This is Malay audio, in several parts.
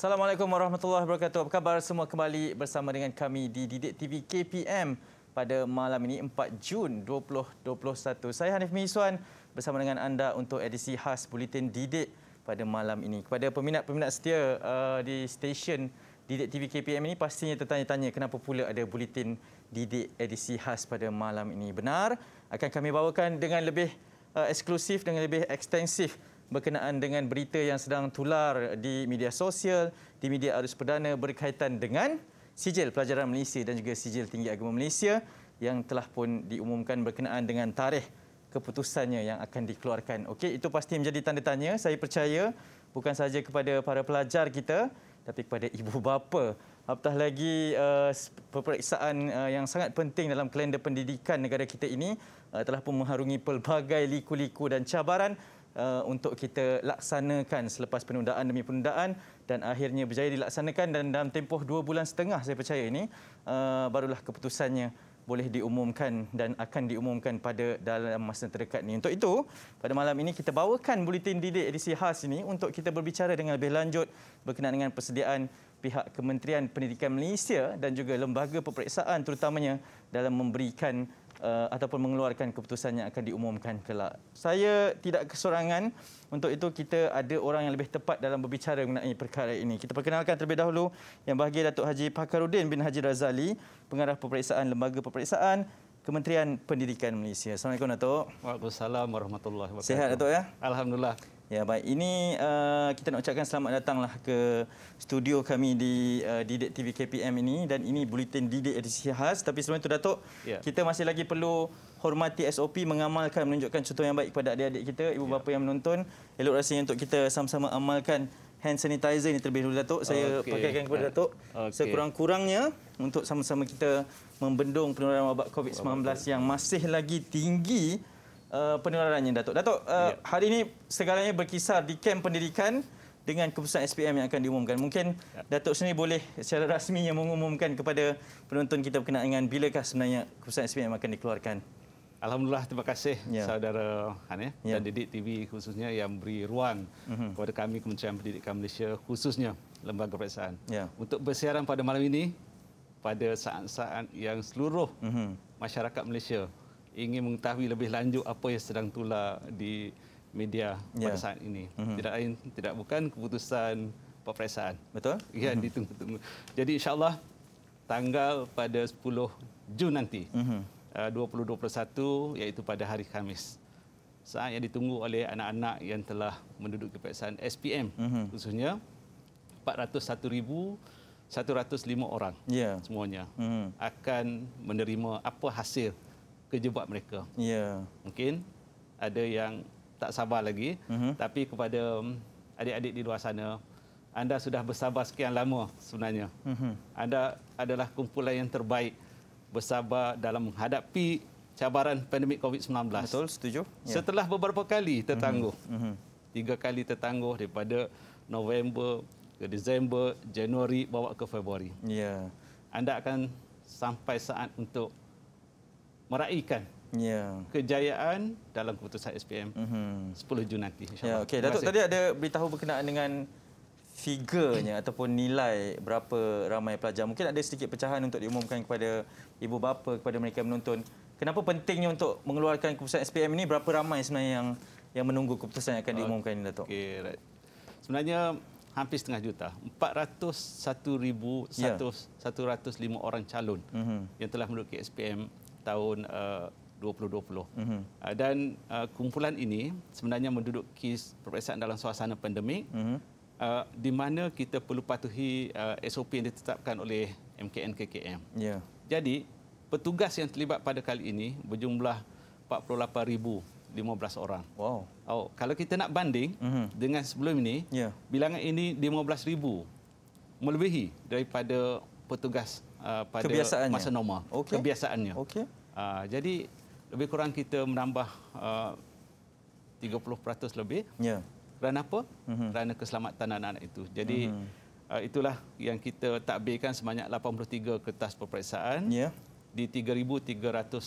Assalamualaikum warahmatullahi wabarakatuh. Apa khabar semua kembali bersama dengan kami di Didik TV KPM pada malam ini 4 Jun 2021. Saya Hanif Miswan bersama dengan anda untuk edisi khas Bulletin Didik pada malam ini. Kepada peminat-peminat setia uh, di stesen Didik TV KPM ini pastinya tertanya-tanya kenapa pula ada Bulletin Didik edisi khas pada malam ini. Benar, akan kami bawakan dengan lebih uh, eksklusif dengan lebih ekstensif berkenaan dengan berita yang sedang tular di media sosial, di media arus perdana berkaitan dengan sijil pelajaran Malaysia dan juga sijil tinggi agama Malaysia yang telah pun diumumkan berkenaan dengan tarikh keputusannya yang akan dikeluarkan. Okey, itu pasti menjadi tanda tanya. Saya percaya bukan saja kepada para pelajar kita tapi kepada ibu bapa. Apatah lagi uh, peperiksaan uh, yang sangat penting dalam kalender pendidikan negara kita ini uh, telah pun mengharungi pelbagai liku-liku dan cabaran Uh, untuk kita laksanakan selepas penundaan demi penundaan dan akhirnya berjaya dilaksanakan dan dalam tempoh dua bulan setengah saya percaya ini uh, barulah keputusannya boleh diumumkan dan akan diumumkan pada dalam masa terdekat ini. Untuk itu, pada malam ini kita bawakan bulletin didik edisi khas ini untuk kita berbicara dengan lebih lanjut berkenaan dengan persediaan pihak Kementerian Pendidikan Malaysia dan juga lembaga peperiksaan terutamanya dalam memberikan uh, ataupun mengeluarkan keputusan yang akan diumumkan kelak. Saya tidak kesorangan untuk itu kita ada orang yang lebih tepat dalam berbicara mengenai perkara ini. Kita perkenalkan terlebih dahulu yang bahagia Datuk Haji Pakarudin bin Haji Razali, pengarah peperiksaan Lembaga Peperiksaan Kementerian Pendidikan Malaysia. Assalamualaikum Datuk. Waalaikumsalam warahmatullahi wabarakatuh. Sihat Datuk ya? Alhamdulillah. Ya baik ini uh, kita nak ucapkan selamat datanglah ke studio kami di uh, Didik TV KPM ini dan ini bulletin Didik edisi khas tapi sebelum itu Datuk ya. kita masih lagi perlu hormati SOP mengamalkan menunjukkan contoh yang baik kepada adik-adik kita ibu ya. bapa yang menonton elok rasanya untuk kita sama-sama amalkan hand sanitizer ini terlebih dulu Datuk saya okay. pakaikan kepada Datuk okay. sekurang-kurangnya untuk sama-sama kita membendung penularan wabak COVID-19 yang masih lagi tinggi uh, penularannya Datuk. Datuk, uh, eh, yeah. hari ini segalanya berkisar di kem pendidikan dengan keputusan SPM yang akan diumumkan. Mungkin yeah. Datuk sendiri boleh secara rasminya mengumumkan kepada penonton kita berkenaan dengan bilakah sebenarnya keputusan SPM akan dikeluarkan. Alhamdulillah terima kasih ya. saudara Han ya, ya. dan Didik TV khususnya yang beri ruang uh-huh. kepada kami Kementerian Pendidikan Malaysia khususnya Lembaga Periksaan ya. untuk bersiaran pada malam ini pada saat-saat yang seluruh uh-huh. masyarakat Malaysia ingin mengetahui lebih lanjut apa yang sedang tular di media yeah. pada saat ini. Mm-hmm. Tidak lain tidak bukan keputusan peperiksaan. Betul? Ya mm-hmm. ditunggu-tunggu. Jadi insya Allah tanggal pada 10 Jun nanti. Mm-hmm. 2021 uh, iaitu pada hari Khamis. Saat yang ditunggu oleh anak-anak yang telah menduduki peperiksaan SPM mm-hmm. khususnya 401,105 orang yeah. semuanya mm akan menerima apa hasil kerja mereka. Ya. Mungkin ada yang tak sabar lagi, uh-huh. tapi kepada mm, adik-adik di luar sana, anda sudah bersabar sekian lama sebenarnya. Uh-huh. Anda adalah kumpulan yang terbaik bersabar dalam menghadapi cabaran pandemik COVID-19. Betul, setuju. Ya. Setelah beberapa kali tertangguh, uh-huh. Uh-huh. tiga kali tertangguh daripada November ke Disember, Januari bawa ke Februari. Ya. Anda akan sampai saat untuk meraihkan ya. kejayaan dalam keputusan SPM mhm. uh-huh. 10 Jun nanti. Ya, okay. Datuk tadi ada beritahu berkenaan dengan figurnya ataupun nilai berapa ramai pelajar. Mungkin ada sedikit pecahan untuk diumumkan kepada ibu bapa, kepada mereka yang menonton. Kenapa pentingnya untuk mengeluarkan keputusan SPM ini? Berapa ramai sebenarnya yang yang menunggu keputusan yang akan diumumkan ini, Datuk? Okay, right. Sebenarnya hampir setengah juta. 401,105 ya. orang calon uh-huh. yang telah menduduki SPM tahun uh, 2020. Mm-hmm. Uh, dan uh, kumpulan ini sebenarnya menduduki peperiksaan dalam suasana pandemik mm-hmm. uh, di mana kita perlu patuhi uh, eh, SOP yang ditetapkan oleh MKN KKM. Yeah. Jadi petugas yang terlibat pada kali ini berjumlah 48,000. 15 orang. Wow. Oh, kalau kita nak banding mm-hmm. dengan sebelum ini, yeah. bilangan ini 15,000 melebihi daripada petugas uh, pada masa normal. Okay. Kebiasaannya. Okay. Ah, jadi lebih kurang kita menambah ah, uh, 30% lebih. Ya. Yeah. Kerana apa? Mm-hmm. Kerana keselamatan anak-anak itu. Jadi mm-hmm. uh, itulah yang kita takbirkan sebanyak 83 kertas peperiksaan yeah. di 3310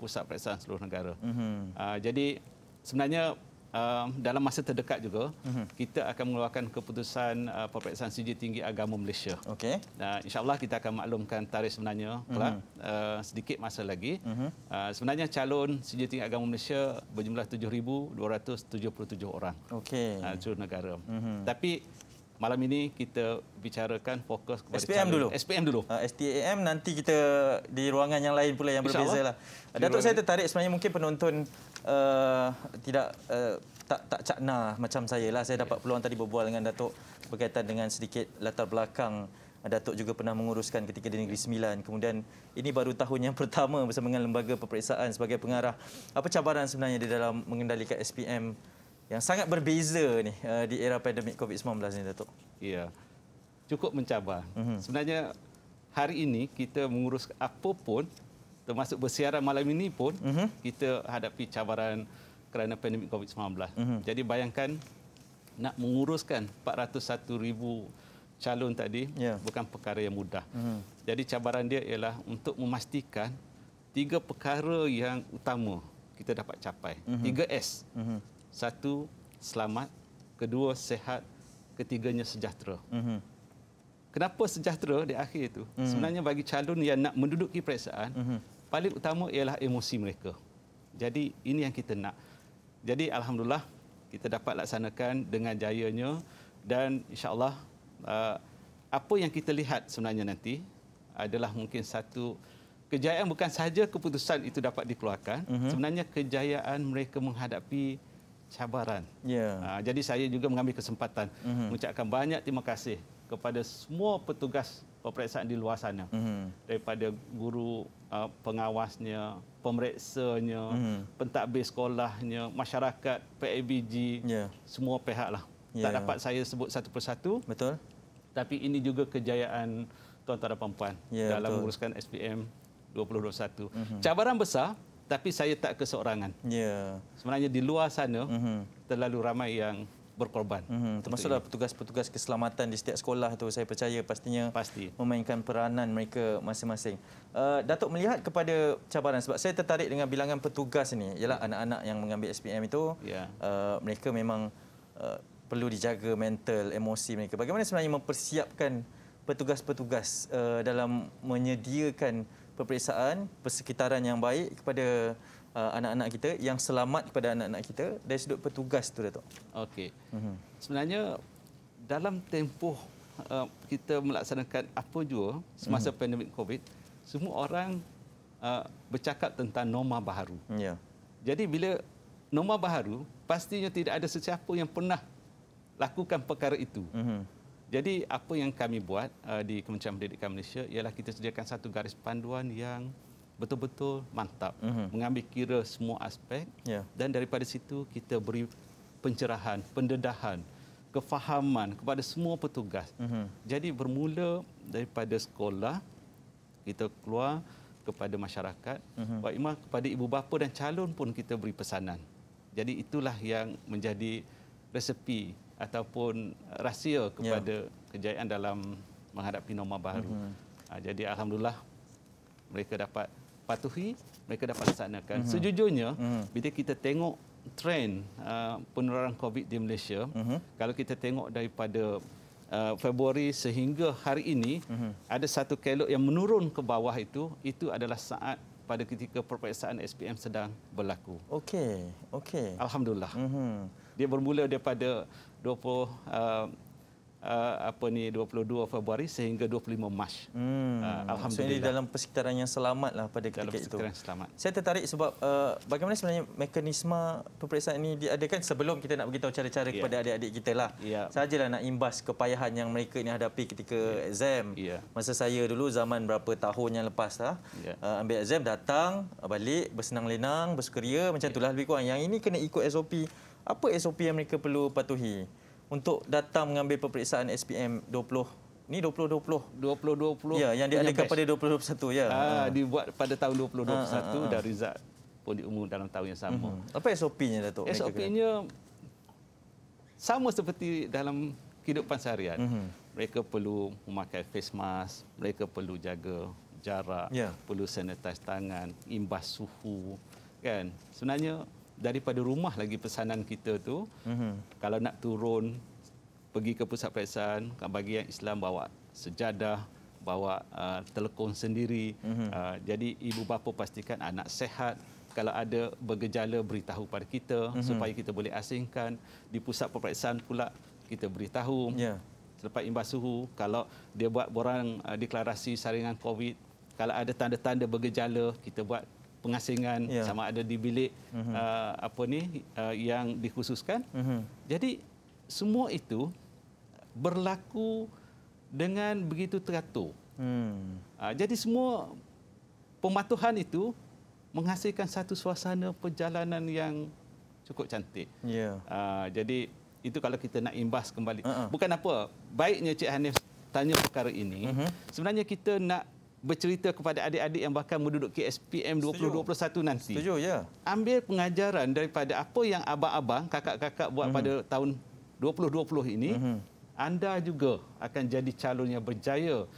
pusat periksaan seluruh negara. Mm-hmm. Uh, jadi sebenarnya uh, dalam masa terdekat juga uh-huh. kita akan mengeluarkan keputusan uh, peperiksaan Suci Tinggi Agama Malaysia. Okay. Uh, insyaallah kita akan maklumkan tarikh sebenarnya pula uh-huh. Mhm. uh, sedikit masa lagi. Uh-huh. Uh, sebenarnya calon Suci Tinggi Agama Malaysia berjumlah 7277 orang. Okay. Uh, negara. Uh-huh. Tapi Malam ini kita bicarakan fokus kepada SPM calon. dulu. SPM dulu. Uh, STAM nanti kita di ruangan yang lain pula yang berbeza lah. Datuk saya tertarik sebenarnya mungkin penonton uh, tidak uh, tak tak cakna macam saya lah. Saya dapat peluang tadi berbual dengan Datuk berkaitan dengan sedikit latar belakang Datuk juga pernah menguruskan ketika di Negeri Sembilan. Kemudian ini baru tahun yang pertama bersama dengan lembaga peperiksaan sebagai pengarah. Apa cabaran sebenarnya di dalam mengendalikan SPM yang sangat berbeza ni eh, di era pandemik COVID-19 ini Datuk? Ya. Cukup mencabar. Mm-hmm. Sebenarnya hari ini kita mengurus apapun termasuk bersiaran malam ini pun uh mhm. -huh. kita hadapi cabaran kerana pandemik COVID-19. Uh -huh. Jadi bayangkan nak menguruskan 401 ribu calon tadi yeah. bukan perkara yang mudah. Uh mhm. -huh. Jadi cabaran dia ialah untuk memastikan tiga perkara yang utama kita dapat capai. Mhm. Tiga uh -huh. S. Uh -huh. Satu, selamat. Kedua, sehat. Ketiganya, sejahtera. Uh -huh. Kenapa sejahtera di akhir itu? Uh -huh. Sebenarnya bagi calon yang nak menduduki perasaan, uh -huh paling utama ialah emosi mereka. Jadi ini yang kita nak. Jadi alhamdulillah kita dapat laksanakan dengan jayanya dan insyaallah uh, apa yang kita lihat sebenarnya nanti adalah mungkin satu kejayaan bukan sahaja keputusan itu dapat dikeluarkan uh-huh. sebenarnya kejayaan mereka menghadapi cabaran. Yeah. Ya. Jadi saya juga mengambil kesempatan uh-huh. mengucapkan banyak terima kasih kepada semua petugas peperiksaan di luar sana mm-hmm. daripada guru uh, pengawasnya pemeriksanya mm-hmm. pentadbir sekolahnya masyarakat PABG yeah. semua pihak lah yeah. tak ya. dapat saya sebut satu persatu betul tapi ini juga kejayaan tuan-tuan dan puan-puan yeah, dalam betul. menguruskan SPM 2021 mm-hmm. cabaran besar tapi saya tak keseorangan. Yeah. Sebenarnya di luar sana mm-hmm. terlalu ramai yang berkorban. Hmm, termasuklah petugas-petugas keselamatan di setiap sekolah itu saya percaya pastinya Pasti. memainkan peranan mereka masing-masing. Uh, Datuk melihat kepada cabaran sebab saya tertarik dengan bilangan petugas ini ialah ya. anak-anak yang mengambil SPM itu yeah. Ya. uh, mereka memang uh, perlu dijaga mental, emosi mereka. Bagaimana sebenarnya mempersiapkan petugas-petugas uh, dalam menyediakan peperiksaan persekitaran yang baik kepada Uh, anak-anak uh, kita yang selamat kepada anak-anak kita dari sudut petugas tu Datuk. Okey. Mm-hmm. Sebenarnya dalam tempoh uh, kita melaksanakan apa jua semasa mm-hmm. pandemik Covid, semua orang uh, bercakap tentang norma baru. Ya. Yeah. Jadi bila norma baru pastinya tidak ada sesiapa yang pernah lakukan perkara itu. Mm-hmm. Jadi apa yang kami buat uh, di Kementerian Pendidikan Malaysia ialah kita sediakan satu garis panduan yang betul-betul mantap mm-hmm. mengambil kira semua aspek yeah. dan daripada situ kita beri pencerahan pendedahan kefahaman kepada semua petugas mm-hmm. jadi bermula daripada sekolah kita keluar kepada masyarakat mm-hmm. Pak kepada ibu bapa dan calon pun kita beri pesanan jadi itulah yang menjadi resepi ataupun rahsia ya. kepada yeah. kejayaan dalam menghadapi norma baru mm-hmm. jadi Alhamdulillah mereka dapat patuhi, mereka dapat laksanakan. Mm-hmm. Sejujurnya, mm-hmm. bila kita tengok trend uh, penularan COVID di Malaysia, mm-hmm. kalau kita tengok daripada uh, Februari sehingga hari ini, mm-hmm. ada satu kelok yang menurun ke bawah itu, itu adalah saat pada ketika perperiksaan SPM sedang berlaku. Okey, okey. Alhamdulillah. Mm-hmm. Dia bermula daripada 20... Uh, uh, apa ni 22 Februari sehingga 25 Mac. Hmm. Uh, Alhamdulillah. Jadi dalam persekitaran yang selamat lah pada ketika itu. selamat. Saya tertarik sebab uh, bagaimana sebenarnya mekanisme peperiksaan ini diadakan sebelum kita nak beritahu cara-cara yeah. kepada adik-adik kita lah. Yeah. lah nak imbas kepayahan yang mereka ini hadapi ketika yeah. exam. Yeah. Masa saya dulu zaman berapa tahun yang lepas lah. Yeah. Uh, ambil exam datang balik bersenang lenang bersukaria macam ya. itulah lebih kurang. Yang ini kena ikut SOP apa SOP yang mereka perlu patuhi? untuk datang mengambil peperiksaan SPM 20 ni 2020 2020 ya yang diadakan pada 2021 ya ha, dibuat pada tahun 2021 ha, ha, ha. dan result pun diumum dalam tahun yang sama hmm apa SOP-nya Datuk SOP-nya sama seperti dalam kehidupan seharian hmm mereka perlu memakai face mask mereka perlu jaga jarak yeah. perlu sanitize tangan imbas suhu kan sebenarnya daripada rumah lagi pesanan kita tu mm-hmm. kalau nak turun pergi ke pusat peksan kan bagi yang Islam bawa sejadah bawa uh, telekong sendiri mm-hmm. uh, jadi ibu bapa pastikan anak sehat kalau ada bergejala beritahu pada kita mm-hmm. supaya kita boleh asingkan di pusat pemeriksaan pula kita beritahu yeah. selepas imbas suhu kalau dia buat borang uh, deklarasi saringan covid kalau ada tanda-tanda bergejala kita buat pengasingan ya. sama ada di bilik uh mhm. -huh. uh, apa ni uh, yang dikhususkan. Uh mhm. -huh. Jadi semua itu berlaku dengan begitu teratur. Hmm. Uh, jadi semua pematuhan itu menghasilkan satu suasana perjalanan yang cukup cantik. Ya. Uh, jadi itu kalau kita nak imbas kembali. Uh -uh. Bukan apa, baiknya Cik Hanif tanya perkara ini. Uh mhm. -huh. Sebenarnya kita nak bercerita kepada adik-adik yang bakal menduduk SPM 2021 nanti. Setuju, ya. Ambil pengajaran daripada apa yang abang-abang, kakak-kakak buat mm-hmm. pada tahun 2020 ini, mm-hmm. anda juga akan jadi calon yang berjaya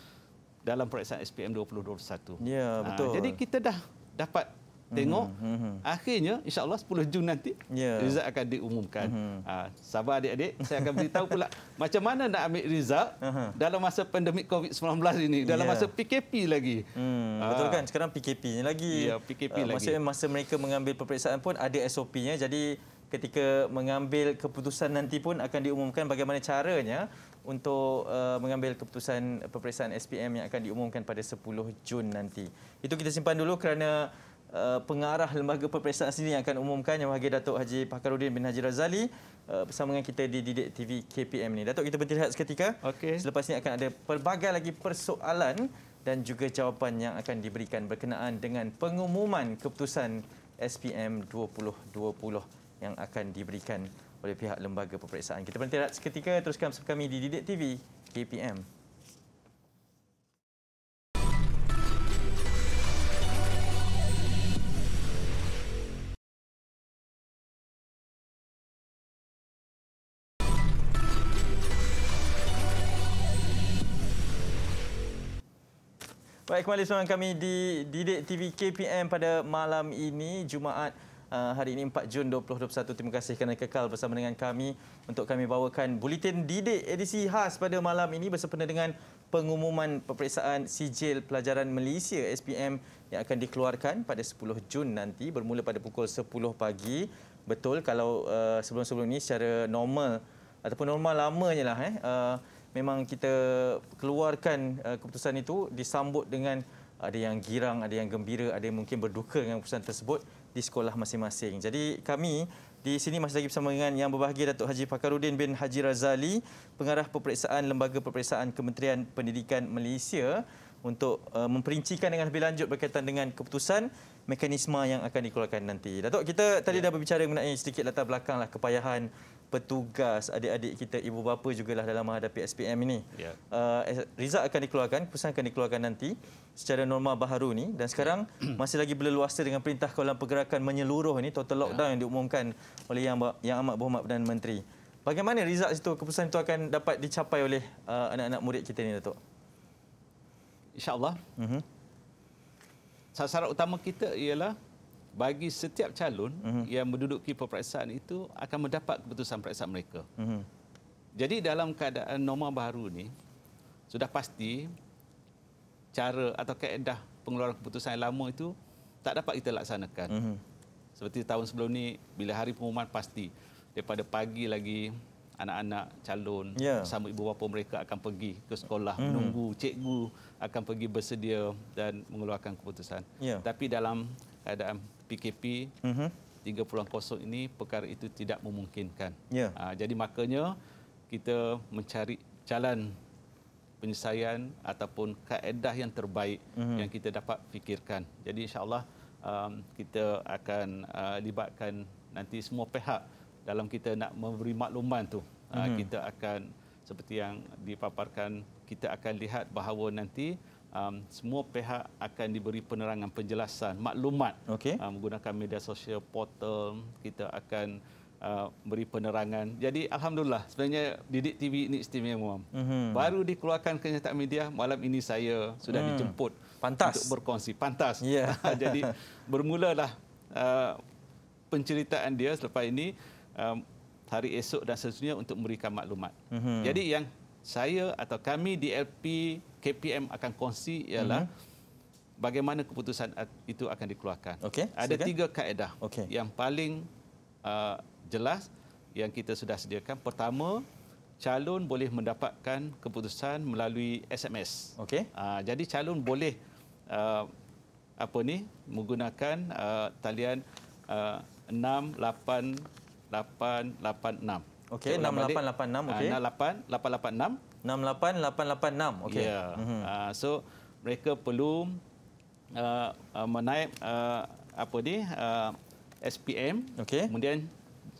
dalam periksaan SPM 2021. Ya, ha, betul. Ha, jadi kita dah dapat tengok mm -hmm. akhirnya insyaallah 10 Jun nanti yeah. result akan diumumkan. Mm -hmm. ha, sabar adik-adik, saya akan beritahu pula macam mana nak ambil result uh -huh. dalam masa pandemik COVID-19 ini, dalam yeah. masa PKP lagi. Mm, betul kan? Sekarang PKP-nya lagi. Ya, PKP uh, ah, lagi. Maksudnya masa mereka mengambil peperiksaan pun ada SOP-nya jadi ketika mengambil keputusan nanti pun akan diumumkan bagaimana caranya untuk uh, mengambil keputusan peperiksaan SPM yang akan diumumkan pada 10 Jun nanti. Itu kita simpan dulu kerana Uh, pengarah lembaga peperiksaan sendiri yang akan umumkan yang bagi Datuk Haji Pakarudin bin Haji Razali uh, bersama dengan kita di Didik TV KPM ni. Datuk kita berhenti lihat seketika. Okay. Selepas ini akan ada pelbagai lagi persoalan dan juga jawapan yang akan diberikan berkenaan dengan pengumuman keputusan SPM 2020 yang akan diberikan oleh pihak lembaga peperiksaan. Kita berhenti lihat seketika teruskan bersama kami di Didik TV KPM. Baik, kembali dengan kami di Didik TV KPM pada malam ini, Jumaat uh, hari ini 4 Jun 2021. Terima kasih kerana kekal bersama dengan kami untuk kami bawakan Buletin Didik edisi khas pada malam ini bersempena dengan pengumuman peperiksaan sijil pelajaran Malaysia SPM yang akan dikeluarkan pada 10 Jun nanti bermula pada pukul 10 pagi. Betul kalau uh, sebelum-sebelum ini secara normal ataupun normal lamanya lah eh, uh, memang kita keluarkan uh, keputusan itu disambut dengan ada yang girang, ada yang gembira, ada yang mungkin berduka dengan keputusan tersebut di sekolah masing-masing. Jadi kami di sini masih lagi bersama dengan yang berbahagia Datuk Haji Fakharuddin bin Haji Razali, pengarah peperiksaan Lembaga Peperiksaan Kementerian Pendidikan Malaysia untuk uh, memperincikan dengan lebih lanjut berkaitan dengan keputusan mekanisme yang akan dikeluarkan nanti. Datuk, kita tadi ya. dah berbicara mengenai sedikit latar belakang lah, kepayahan petugas, adik-adik kita, ibu bapa juga lah dalam menghadapi SPM ini. Ya. Uh, result akan dikeluarkan, keputusan akan dikeluarkan nanti secara norma baru ni dan sekarang ya. masih lagi berleluasa dengan perintah kawalan pergerakan menyeluruh ini total lockdown ya. yang diumumkan oleh Yang, yang Amat Berhormat Perdana Menteri. Bagaimana result itu, keputusan itu akan dapat dicapai oleh uh, anak-anak murid kita ini, Datuk? InsyaAllah. Uh-huh. Mhm. Sasaran utama kita ialah bagi setiap calon uh-huh. yang menduduki peperiksaan itu akan mendapat keputusan peperiksaan mereka. Uh-huh. Jadi dalam keadaan norma baru ini, sudah pasti cara atau kaedah pengeluaran keputusan yang lama itu tak dapat kita laksanakan. Uh-huh. Seperti tahun sebelum ini, bila hari pengumuman pasti, daripada pagi lagi anak-anak calon yeah. bersama ibu bapa mereka akan pergi ke sekolah uh-huh. menunggu cikgu akan pergi bersedia dan mengeluarkan keputusan. Yeah. Tapi dalam keadaan PKP mhm. uh-huh. kosong ini perkara itu tidak memungkinkan. Yeah. Ya. Uh, jadi makanya kita mencari jalan penyelesaian ataupun kaedah yang terbaik uh-huh. yang kita dapat fikirkan. Jadi insyaAllah um, kita akan uh, libatkan nanti semua pihak dalam kita nak memberi makluman tu. Uh-huh. Uh, kita akan seperti yang dipaparkan kita akan lihat bahawa nanti um, semua pihak akan diberi penerangan penjelasan maklumat okay. um, menggunakan media sosial portal kita akan uh, beri penerangan jadi alhamdulillah sebenarnya Didik TV ini istimewa mm-hmm. baru dikeluarkan kenyataan media malam ini saya sudah mm. dijemput pantas untuk berkongsi pantas yeah. Ha, jadi bermulalah uh, penceritaan dia selepas ini um, hari esok dan seterusnya untuk memberikan maklumat mm-hmm. jadi yang saya atau kami di LP KPM akan kongsi ialah mm-hmm. bagaimana keputusan itu akan dikeluarkan. Okay, Ada tiga kaedah okay. yang paling uh, jelas yang kita sudah sediakan. Pertama, calon boleh mendapatkan keputusan melalui SMS. Okay. Uh, jadi calon boleh uh, apa ni menggunakan uh, talian uh, 68886. Okey, 6886. Okey. Uh, 6886. 68886. Okey. Ya. Yeah. Uh, mhm. ah, so mereka perlu uh, ah, uh, ah, menaip uh, apa ni? Uh, SPM. Okey. Kemudian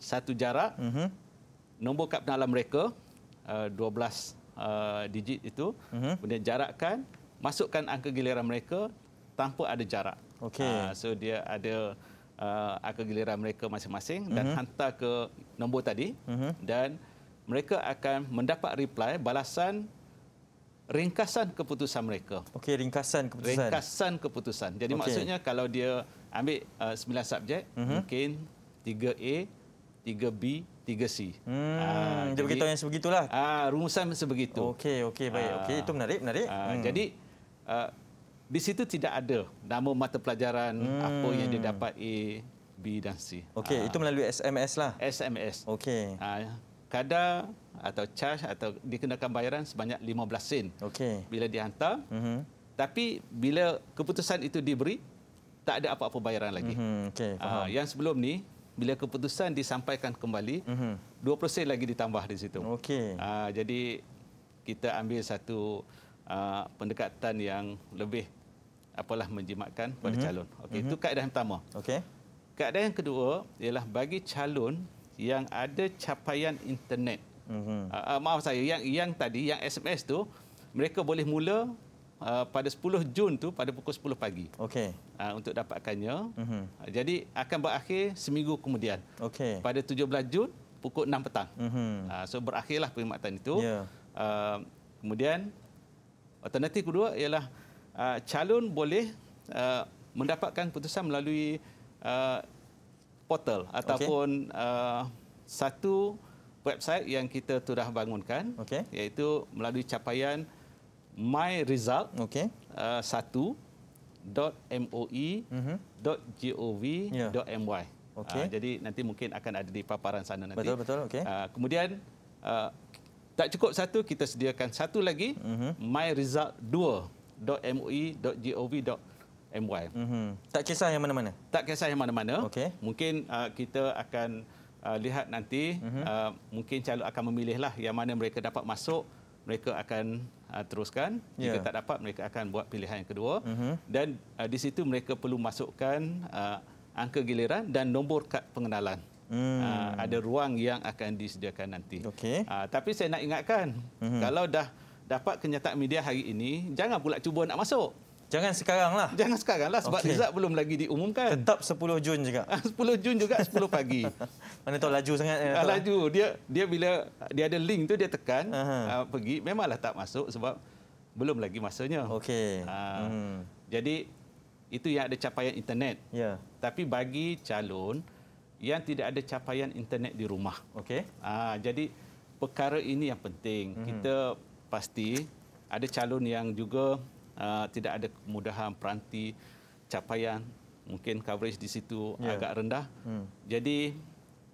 satu jarak. Uh-huh. Nombor kad pengenalan mereka uh, 12 uh, digit itu. Uh-huh. Kemudian jarakkan, masukkan angka giliran mereka tanpa ada jarak. Okey. Uh, so dia ada uh, akan giliran mereka masing-masing dan uh-huh. hantar ke nombor tadi uh-huh. dan mereka akan mendapat reply balasan ringkasan keputusan mereka. Okey, ringkasan keputusan. Ringkasan keputusan. Jadi okay. maksudnya kalau dia ambil uh, 9 subjek, uh-huh. mungkin 3A, 3B, 3C. Hmm, uh, dia beritahu yang sebegitulah. Uh, rumusan sebegitu. Okey, okey, baik. Uh, okey, itu menarik, menarik. Uh, hmm. Jadi uh, di situ tidak ada nama mata pelajaran hmm. apa yang dia dapat A, B dan C. Okey, ah. itu melalui SMS lah. SMS. Okey. Ah, ya. Kadar atau charge atau dikenakan bayaran sebanyak 15 sen. Okey. Bila dihantar. Mm-hmm. Tapi bila keputusan itu diberi, tak ada apa-apa bayaran lagi. Mm-hmm. Okey, ah, yang sebelum ni, bila keputusan disampaikan kembali, mm-hmm. 20 sen lagi ditambah di situ. Okey. Jadi kita ambil satu uh, pendekatan yang lebih apalah menjimatkan pada mm-hmm. calon. Okey, mm-hmm. itu mhm. kaedah yang pertama. Okey. Kaedah yang kedua ialah bagi calon yang ada capaian internet. Mm-hmm. Uh, maaf saya yang yang tadi yang SMS tu mereka boleh mula uh, pada 10 Jun tu pada pukul 10 pagi. Okey. Uh, untuk dapatkannya. Mm-hmm. Uh, jadi akan berakhir seminggu kemudian. Okey. Pada 17 Jun pukul 6 petang. Mm-hmm. Uh, so berakhirlah perkhidmatan itu. Yeah. Ya. Uh, kemudian Alternatif kedua ialah uh, calon boleh uh, mendapatkan keputusan melalui uh, portal ataupun uh, satu website yang kita sudah bangunkan okay. iaitu melalui capaian myresult result okay. uh, 1.moe.gov.my mm-hmm. yeah. okay. uh, jadi nanti mungkin akan ada di paparan sana nanti betul betul okay. uh, kemudian uh, tak cukup satu, kita sediakan satu lagi, mm-hmm. myresult2.mui.gov.my. E mm-hmm. Tak kisah yang mana-mana? Tak kisah yang mana-mana. Okay. Mungkin uh, kita akan uh, lihat nanti, mm-hmm. uh, mungkin calon akan memilihlah yang mana mereka dapat masuk, mereka akan uh, teruskan. Jika ya. tak dapat, mereka akan buat pilihan yang kedua. Mm-hmm. Dan uh, di situ mereka perlu masukkan uh, angka giliran dan nombor kad pengenalan hmm. aa, ah, ada ruang yang akan disediakan nanti. Okay. Aa, ah, tapi saya nak ingatkan, hmm. kalau dah dapat kenyataan media hari ini, jangan pula cuba nak masuk. Jangan sekarang lah. Jangan sekarang lah sebab okay. result belum lagi diumumkan. Tetap 10 Jun juga. 10 ah, Jun juga 10 pagi. Mana tahu laju sangat. Tahu. Laju. Dia dia bila dia ada link tu dia tekan uh -huh. pergi memanglah tak masuk sebab belum lagi masanya. Okey. Uh, hmm. Jadi itu yang ada capaian internet. Ya. Yeah. Tapi bagi calon uh, yang tidak ada capaian internet di rumah. Okey. Ah, jadi perkara ini yang penting. Mm-hmm. Kita pasti ada calon yang juga aa, ah, tidak ada kemudahan peranti capaian mungkin coverage di situ yeah. agak rendah. Mm. Jadi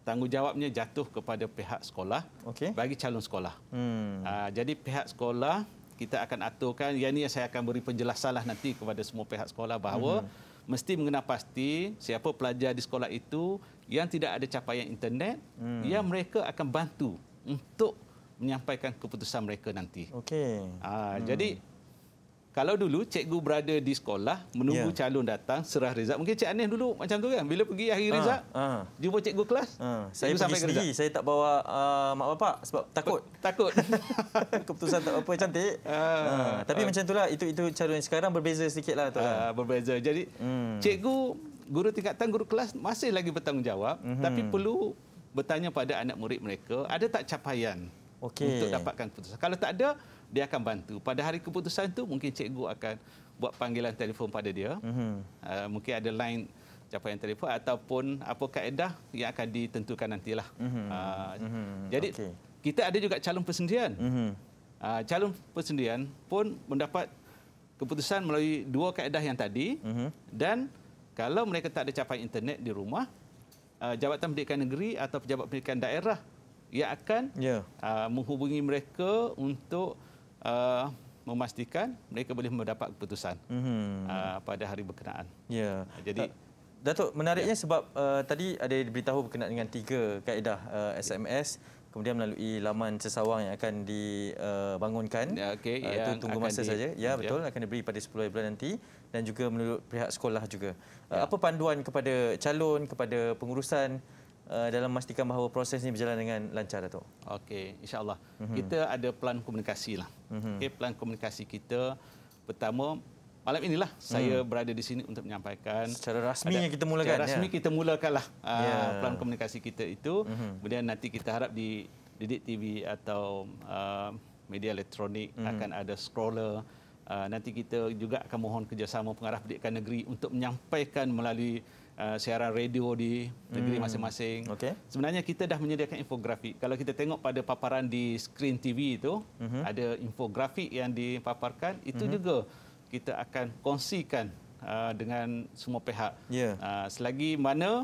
tanggungjawabnya jatuh kepada pihak sekolah okay. bagi calon sekolah. Mm. Aa, ah, jadi pihak sekolah kita akan aturkan yang ini saya akan beri penjelasanlah nanti kepada semua pihak sekolah bahawa mm-hmm mesti mengenal pasti siapa pelajar di sekolah itu yang tidak ada capaian internet hmm. yang mereka akan bantu untuk menyampaikan keputusan mereka nanti. Okey. Ah, hmm. jadi kalau dulu cikgu berada di sekolah menunggu yeah. calon datang serah rezak mungkin cik Anis dulu macam tu kan bila pergi hari ah, ha, rezak ha. Ah. jumpa cikgu kelas ha. saya sampai sendiri saya tak bawa uh, mak bapak sebab takut pa takut keputusan tak apa cantik ha. Ha. tapi ha. macam itulah itu itu cara yang sekarang berbeza sikitlah tu ha. lah. berbeza jadi hmm. cikgu guru tingkatan guru kelas masih lagi bertanggungjawab -hmm. tapi perlu bertanya pada anak murid mereka ada tak capaian okay. untuk dapatkan keputusan kalau tak ada dia akan bantu. Pada hari keputusan tu mungkin cikgu akan buat panggilan telefon pada dia. Mm-hmm. Uh, mungkin ada line capaian telefon ataupun apa kaedah yang akan ditentukan nantilah. Mm-hmm. Uh, mm-hmm. Jadi okay. kita ada juga calon persendirian. Mm-hmm. Uh, calon persendirian pun mendapat keputusan melalui dua kaedah yang tadi mm-hmm. dan kalau mereka tak ada capaian internet di rumah, uh, Jabatan Pendidikan Negeri atau Pejabat Pendidikan Daerah ia akan yeah. Ya. uh, menghubungi mereka untuk uh, memastikan mereka boleh mendapat keputusan mm-hmm. uh, pada hari berkenaan. Ya. Yeah. Uh, jadi Datuk menariknya ya. sebab uh, tadi ada diberitahu berkenaan dengan tiga kaedah uh, SMS kemudian melalui laman sesawang yang akan dibangunkan uh, ya, okay. uh, itu tunggu masa di... saja ya, ya. betul ya. akan diberi pada 10 bulan nanti dan juga menurut pihak sekolah juga uh, ya. uh, apa panduan kepada calon kepada pengurusan Uh, dalam memastikan bahawa proses ini berjalan dengan lancar Datuk? Okey, insyaAllah. Mm-hmm. Kita ada pelan komunikasi. Lah. Mm-hmm. Okay, pelan komunikasi kita, pertama, malam inilah saya mhm. berada di sini untuk menyampaikan. Secara rasminya ada, kita mulakan. Secara rasmi ya? kita mulakan lah, yeah. uh, ya. pelan komunikasi kita itu. Mm-hmm. Kemudian nanti kita harap di Didik TV atau uh, media elektronik mm-hmm. akan ada scroller. Uh, nanti kita juga akan mohon kerjasama pengarah pendidikan negeri untuk menyampaikan melalui Uh, siaran radio di negeri hmm. masing-masing. Okay. Sebenarnya kita dah menyediakan infografik. Kalau kita tengok pada paparan di skrin TV itu, mm-hmm. ada infografik yang dipaparkan. Itu mm-hmm. juga kita akan kongsikan uh, dengan semua pihak. Yeah. Uh, selagi mana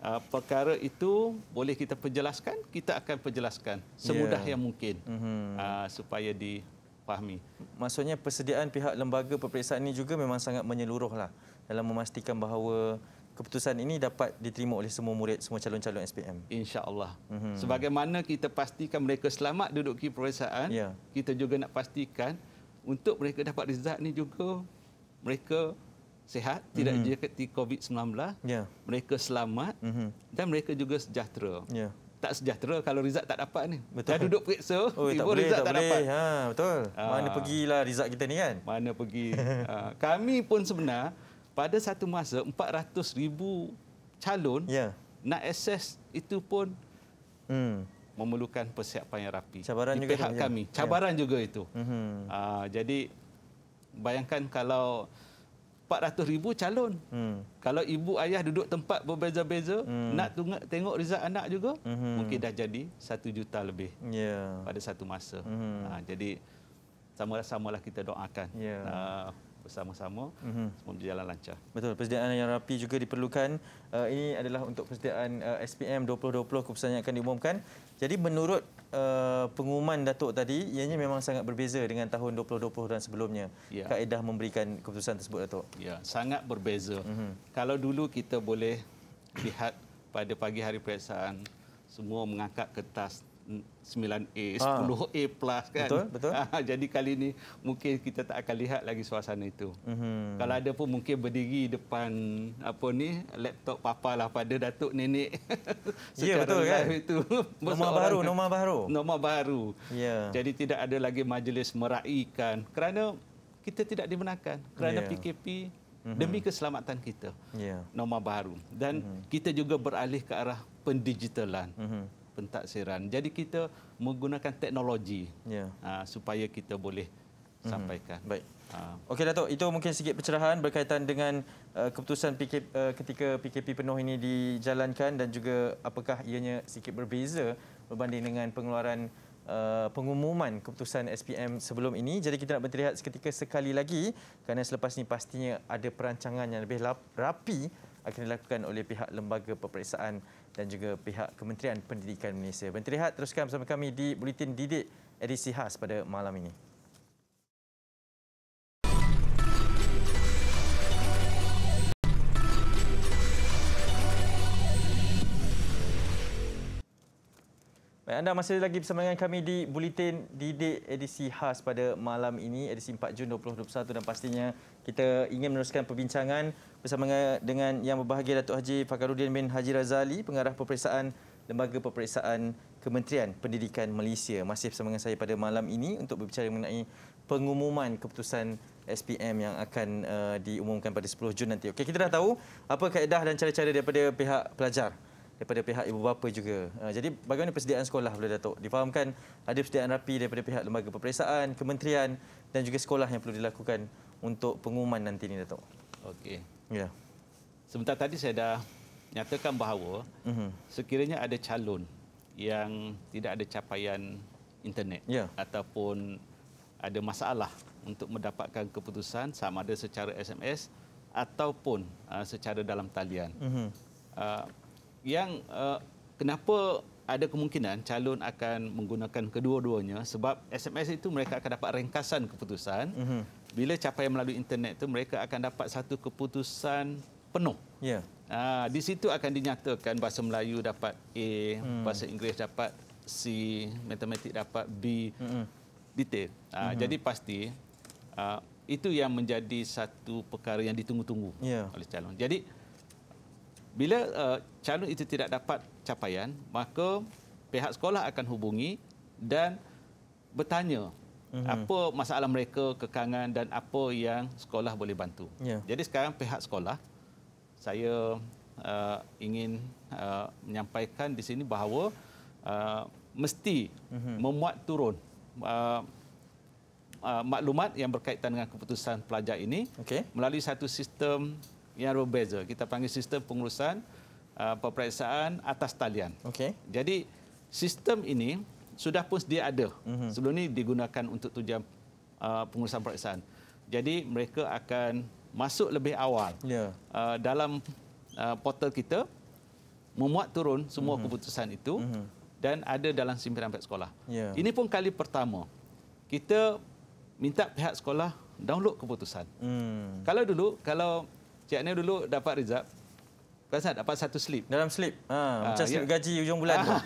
uh, perkara itu boleh kita perjelaskan, kita akan perjelaskan semudah yeah. yang mungkin mm-hmm. uh, supaya di fahami. Maksudnya persediaan pihak lembaga peperiksaan ini juga memang sangat menyeluruhlah dalam memastikan bahawa keputusan ini dapat diterima oleh semua murid semua calon-calon SPM insyaallah mm-hmm. sebagaimana kita pastikan mereka selamat duduki peperiksaan yeah. kita juga nak pastikan untuk mereka dapat result ini juga mereka sehat, tidak mm-hmm. jangkiti covid-19 yeah. mereka selamat mm-hmm. dan mereka juga sejahtera yeah tak sejahtera kalau result tak dapat ni. Betul. Dah duduk periksa, oh, tak boleh, result tak, tak boleh. dapat. Ha, betul. Aa. Mana ah. pergilah result kita ni kan? Mana pergi. Ah, kami pun sebenarnya pada satu masa 400 ribu calon yeah. nak akses itu pun hmm. memerlukan persiapan yang rapi. Cabaran di juga pihak kami. Ya. Cabaran juga itu. hmm Aa, ah, jadi bayangkan kalau 400 ribu calon. Hmm. Kalau ibu ayah duduk tempat berbeza-beza, hmm. nak tunga, tengok result anak juga, hmm. mungkin dah jadi 1 juta lebih yeah. pada satu masa. Hmm. Ha, jadi, sama-sama lah kita doakan. Yeah. Ya. Ha, bersama-sama mm-hmm. semua berjalan lancar. Betul, persediaan yang rapi juga diperlukan. Uh, ini adalah untuk persediaan uh, SPM 2020 keputusan yang akan diumumkan. Jadi menurut uh, pengumuman Datuk tadi, ianya memang sangat berbeza dengan tahun 2020 dan sebelumnya. Yeah. Kaedah memberikan keputusan tersebut Datuk. Ya, sangat berbeza. Mm-hmm. Kalau dulu kita boleh lihat pada pagi hari periksaan semua mengangkat kertas 9A, 10A ha. plus kan. Betul, betul. Ah, jadi kali ini mungkin kita tak akan lihat lagi suasana itu. Mm-hmm. Kalau ada pun mungkin berdiri depan apa ni laptop papa lah pada datuk nenek. ya, yeah, betul kan? Itu, kan? nomor baru, nomor baru. Nomor baru. Yeah. Jadi tidak ada lagi majlis meraihkan kerana kita tidak dibenarkan. Kerana yeah. PKP mhm. demi keselamatan kita. Yeah. Nomor baru. Dan mm-hmm. kita juga beralih ke arah pendigitalan. Mm-hmm pentaksiran. Jadi kita menggunakan teknologi yeah. Ya. uh, supaya kita boleh mhm. sampaikan. Mm -hmm. Baik. Uh. Okey Datuk, itu mungkin sedikit pencerahan berkaitan dengan uh, keputusan PK, uh, eh, ketika PKP penuh ini dijalankan dan juga apakah ianya sedikit berbeza berbanding dengan pengeluaran Uh, pengumuman keputusan SPM sebelum ini. Jadi kita nak berterihat seketika sekali lagi kerana selepas ini pastinya ada perancangan yang lebih rapi akan dilakukan oleh pihak lembaga peperiksaan dan juga pihak Kementerian Pendidikan Malaysia. Menteri Hat teruskan bersama kami di Buletin Didik edisi khas pada malam ini. Baik, anda masih lagi bersama dengan kami di Bulletin Didik edisi khas pada malam ini, edisi 4 Jun 2021 dan pastinya kita ingin meneruskan perbincangan bersama dengan yang berbahagia Datuk Haji Fakarudin bin Haji Razali, pengarah peperiksaan Lembaga Peperiksaan Kementerian Pendidikan Malaysia. Masih bersama dengan saya pada malam ini untuk berbicara mengenai pengumuman keputusan SPM yang akan uh, diumumkan pada 10 Jun nanti. Okey, kita dah tahu apa kaedah dan cara-cara daripada pihak pelajar daripada pihak ibu bapa juga. Ah, jadi bagaimana persediaan sekolah boleh Datuk? Difahamkan ada persediaan rapi daripada pihak lembaga peperiksaan, kementerian dan juga sekolah yang perlu dilakukan untuk pengumuman nanti ini Datuk. Okey. Ya. Sebentar tadi saya dah nyatakan bahawa uh-huh. sekiranya ada calon yang tidak ada capaian internet ya. ataupun ada masalah untuk mendapatkan keputusan sama ada secara SMS ataupun uh, secara dalam talian. Uh-huh. Uh, yang uh, kenapa ada kemungkinan calon akan menggunakan kedua-duanya sebab SMS itu mereka akan dapat ringkasan keputusan. Mm -hmm. Bila capai melalui internet itu mereka akan dapat satu keputusan penuh. Yeah. Ya. Uh, di situ akan dinyatakan bahasa Melayu dapat A, mm. bahasa Inggeris dapat C, matematik dapat B. Mm -hmm. Detail. Uh, mm -hmm. Jadi pasti uh, itu yang menjadi satu perkara yang ditunggu-tunggu yeah. oleh calon. Jadi... Bila uh, calon itu tidak dapat capaian, maka pihak sekolah akan hubungi dan bertanya mm-hmm. apa masalah mereka, kekangan dan apa yang sekolah boleh bantu. Yeah. Jadi sekarang pihak sekolah saya uh, ingin uh, menyampaikan di sini bahawa uh, mesti mm-hmm. memuat turun uh, Uh, maklumat yang berkaitan dengan keputusan pelajar ini okay. melalui satu sistem yang berbeza. Kita panggil sistem pengurusan uh, peperiksaan atas talian. Okay. Jadi sistem ini sudah pun dia ada. Mm -hmm. Sebelum ini digunakan untuk tujuan uh, pengurusan peperiksaan. Jadi mereka akan masuk lebih awal yeah. uh, dalam uh, portal kita, memuat turun semua mm -hmm. keputusan itu mm -hmm. dan ada dalam simpanan pihak sekolah. Yeah. Ini pun kali pertama kita minta pihak sekolah download keputusan. Mm. Kalau dulu, kalau Cik Anil dulu dapat result. Perasan dapat satu slip. Dalam slip. Ha, ha, macam slip ya. gaji ujung bulan. Ha,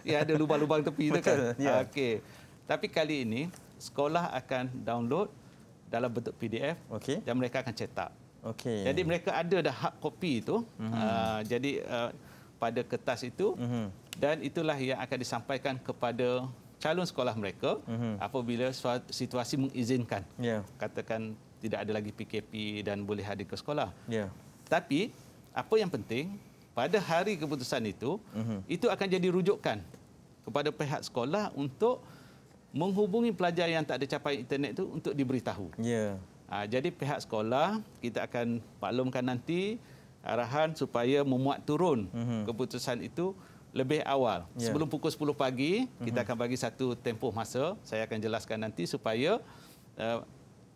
ya ada lubang-lubang tepi tu kan. Ya. Ha, Okey. Tapi kali ini sekolah akan download dalam bentuk PDF okay. dan mereka akan cetak. Okay. Jadi mereka ada dah hard copy itu. Mm-hmm. Uh, ah, jadi uh, pada kertas itu mm-hmm. dan itulah yang akan disampaikan kepada calon sekolah mereka mm-hmm. apabila situasi mengizinkan. Yeah. Katakan tidak ada lagi PKP dan boleh hadir ke sekolah. Ya. Tapi apa yang penting pada hari keputusan itu uh-huh. itu akan jadi rujukan kepada pihak sekolah untuk menghubungi pelajar yang tak ada capaian internet itu untuk diberitahu. Ya. Ha, jadi pihak sekolah kita akan maklumkan nanti arahan supaya memuat turun uh-huh. keputusan itu lebih awal ya. sebelum pukul 10 pagi kita uh-huh. akan bagi satu tempoh masa saya akan jelaskan nanti supaya uh,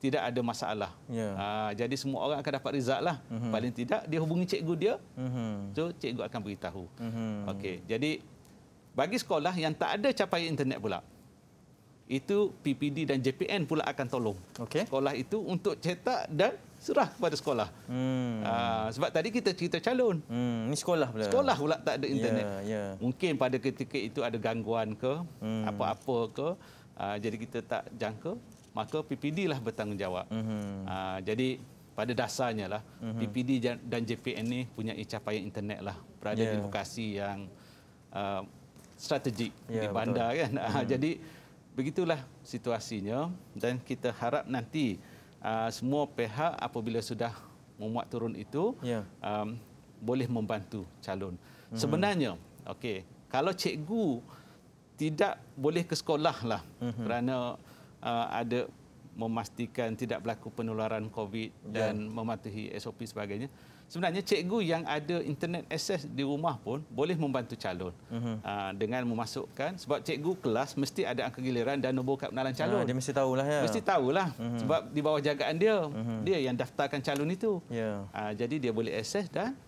tidak ada masalah. Yeah. Ya. Uh, jadi semua orang akan dapat result lah. Mm -hmm. Paling tidak dia hubungi cikgu dia, mm -hmm. so cikgu akan beritahu. Mm -hmm. Okey, jadi bagi sekolah yang tak ada capaian internet pula, itu PPD dan JPN pula akan tolong okay. sekolah itu untuk cetak dan serah kepada sekolah. Hmm. Uh, sebab tadi kita cerita calon. Hmm. Ini sekolah pula. Sekolah pula tak ada internet. Yeah, yeah. Mungkin pada ketika itu ada gangguan ke, hmm. apa-apa hmm. ke, uh, jadi kita tak jangka maka PPD lah bertanggungjawab. Mm-hmm. Aa, ah, jadi pada dasarnya lah mm-hmm. PPD dan JPN ni punya capaian internet lah berada yeah. di ya. lokasi yang uh, strategik yeah, di ya, bandar betul. kan. Mm-hmm. jadi begitulah situasinya dan kita harap nanti uh, semua pihak apabila sudah memuat turun itu yeah. um, boleh membantu calon. Mm-hmm. Sebenarnya okay, kalau cikgu tidak boleh ke sekolah lah mm-hmm. kerana Uh, ada memastikan tidak berlaku penularan COVID ya. dan yeah. mematuhi SOP sebagainya. Sebenarnya cikgu yang ada internet access di rumah pun boleh membantu calon uh-huh. dengan memasukkan sebab cikgu kelas mesti ada angka giliran dan nombor kad pengenalan ah, calon. Ha, dia mesti tahulah ya. Mesti tahulah uh-huh. sebab di bawah jagaan dia uh-huh. dia yang daftarkan calon itu. Yeah. Ya. Uh, jadi dia boleh access dan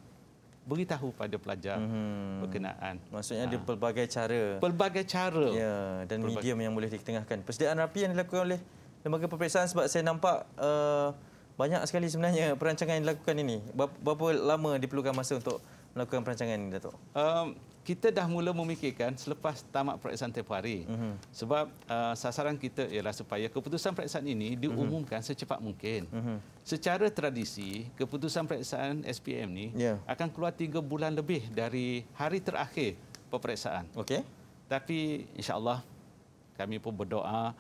beritahu pada pelajar hmm. berkenaan. Maksudnya ha. ada ah. pelbagai cara. Pelbagai cara. Ya, dan pelbagai. medium yang boleh diketengahkan. Persediaan rapi yang dilakukan oleh lembaga peperiksaan sebab saya nampak uh, banyak sekali sebenarnya perancangan yang dilakukan ini. Berapa lama diperlukan masa untuk melakukan perancangan ini, Datuk? Um, kita dah mula memikirkan selepas tamat peraksan tempoh hari. Mm -hmm. Sebab uh, sasaran kita ialah supaya keputusan peraksan ini diumumkan mm -hmm. secepat mungkin. Mm -hmm. Secara tradisi, keputusan peraksan SPM ni yeah. akan keluar tiga bulan lebih dari hari terakhir peperiksaan. Okey. Tapi insya-Allah kami pun berdoa,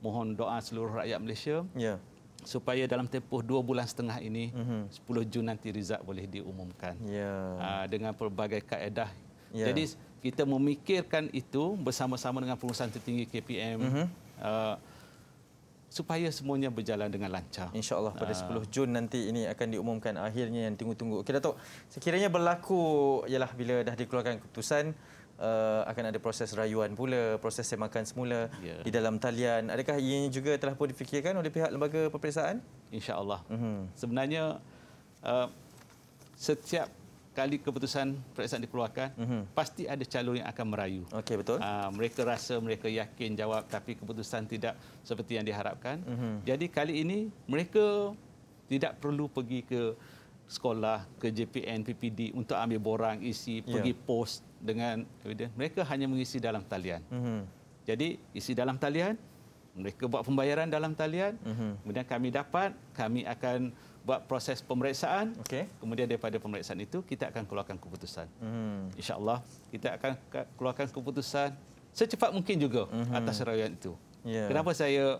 mohon doa seluruh rakyat Malaysia. Yeah. Supaya dalam tempoh dua bulan setengah ini, mm -hmm. 10 Jun nanti Rizal boleh diumumkan. Yeah. Ya. Aa, dengan pelbagai kaedah Yeah. Jadi kita memikirkan itu bersama-sama dengan pengurusan tertinggi KPM uh-huh. Mhm. uh, supaya semuanya berjalan dengan lancar. InsyaAllah pada ah. uh. 10 Jun nanti ini akan diumumkan akhirnya yang tunggu-tunggu. Okey Datuk, sekiranya berlaku ialah bila dah dikeluarkan keputusan Uh, akan ada proses rayuan pula, proses semakan semula yeah. di dalam talian. Adakah ini juga telah pun difikirkan oleh pihak lembaga peperiksaan? InsyaAllah. Mm-hmm. Sebenarnya, uh, setiap kali keputusan peraksan dikeluarkan mm-hmm. pasti ada calon yang akan merayu. Okey betul. Aa, ah, mereka rasa mereka yakin jawab tapi keputusan tidak seperti yang diharapkan. Mm-hmm. Jadi kali ini mereka tidak perlu pergi ke sekolah ke JPN PPD untuk ambil borang isi yeah. pergi post dengan mereka hanya mengisi dalam talian. Mm-hmm. Jadi isi dalam talian mereka buat pembayaran dalam talian mm-hmm. kemudian kami dapat kami akan buat proses pemeriksaan. Okay. Kemudian daripada pemeriksaan itu kita akan keluarkan keputusan. Hmm. Insya-Allah kita akan keluarkan keputusan secepat mungkin juga hmm. atas rayuan itu. Yeah. Kenapa saya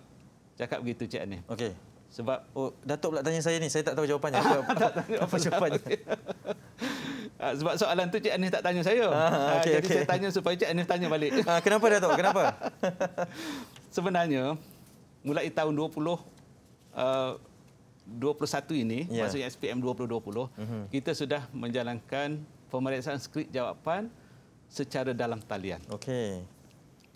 cakap begitu Cik Ani? Okey. Sebab oh, Datuk pula tanya saya ni, saya tak tahu jawapannya. Apa, apa, apa, apa jawapannya? Ah, sebab soalan tu Cik Ani tak tanya saya. Ah, ah okay, Jadi okay. saya tanya supaya Cik Ani tanya balik. Ah, kenapa Datuk? Kenapa? Sebenarnya mulai tahun 20 uh, 2021 ini, yeah. maksudnya SPM 2020, mm -hmm. kita sudah menjalankan pemeriksaan skrip jawapan secara dalam talian. Okey.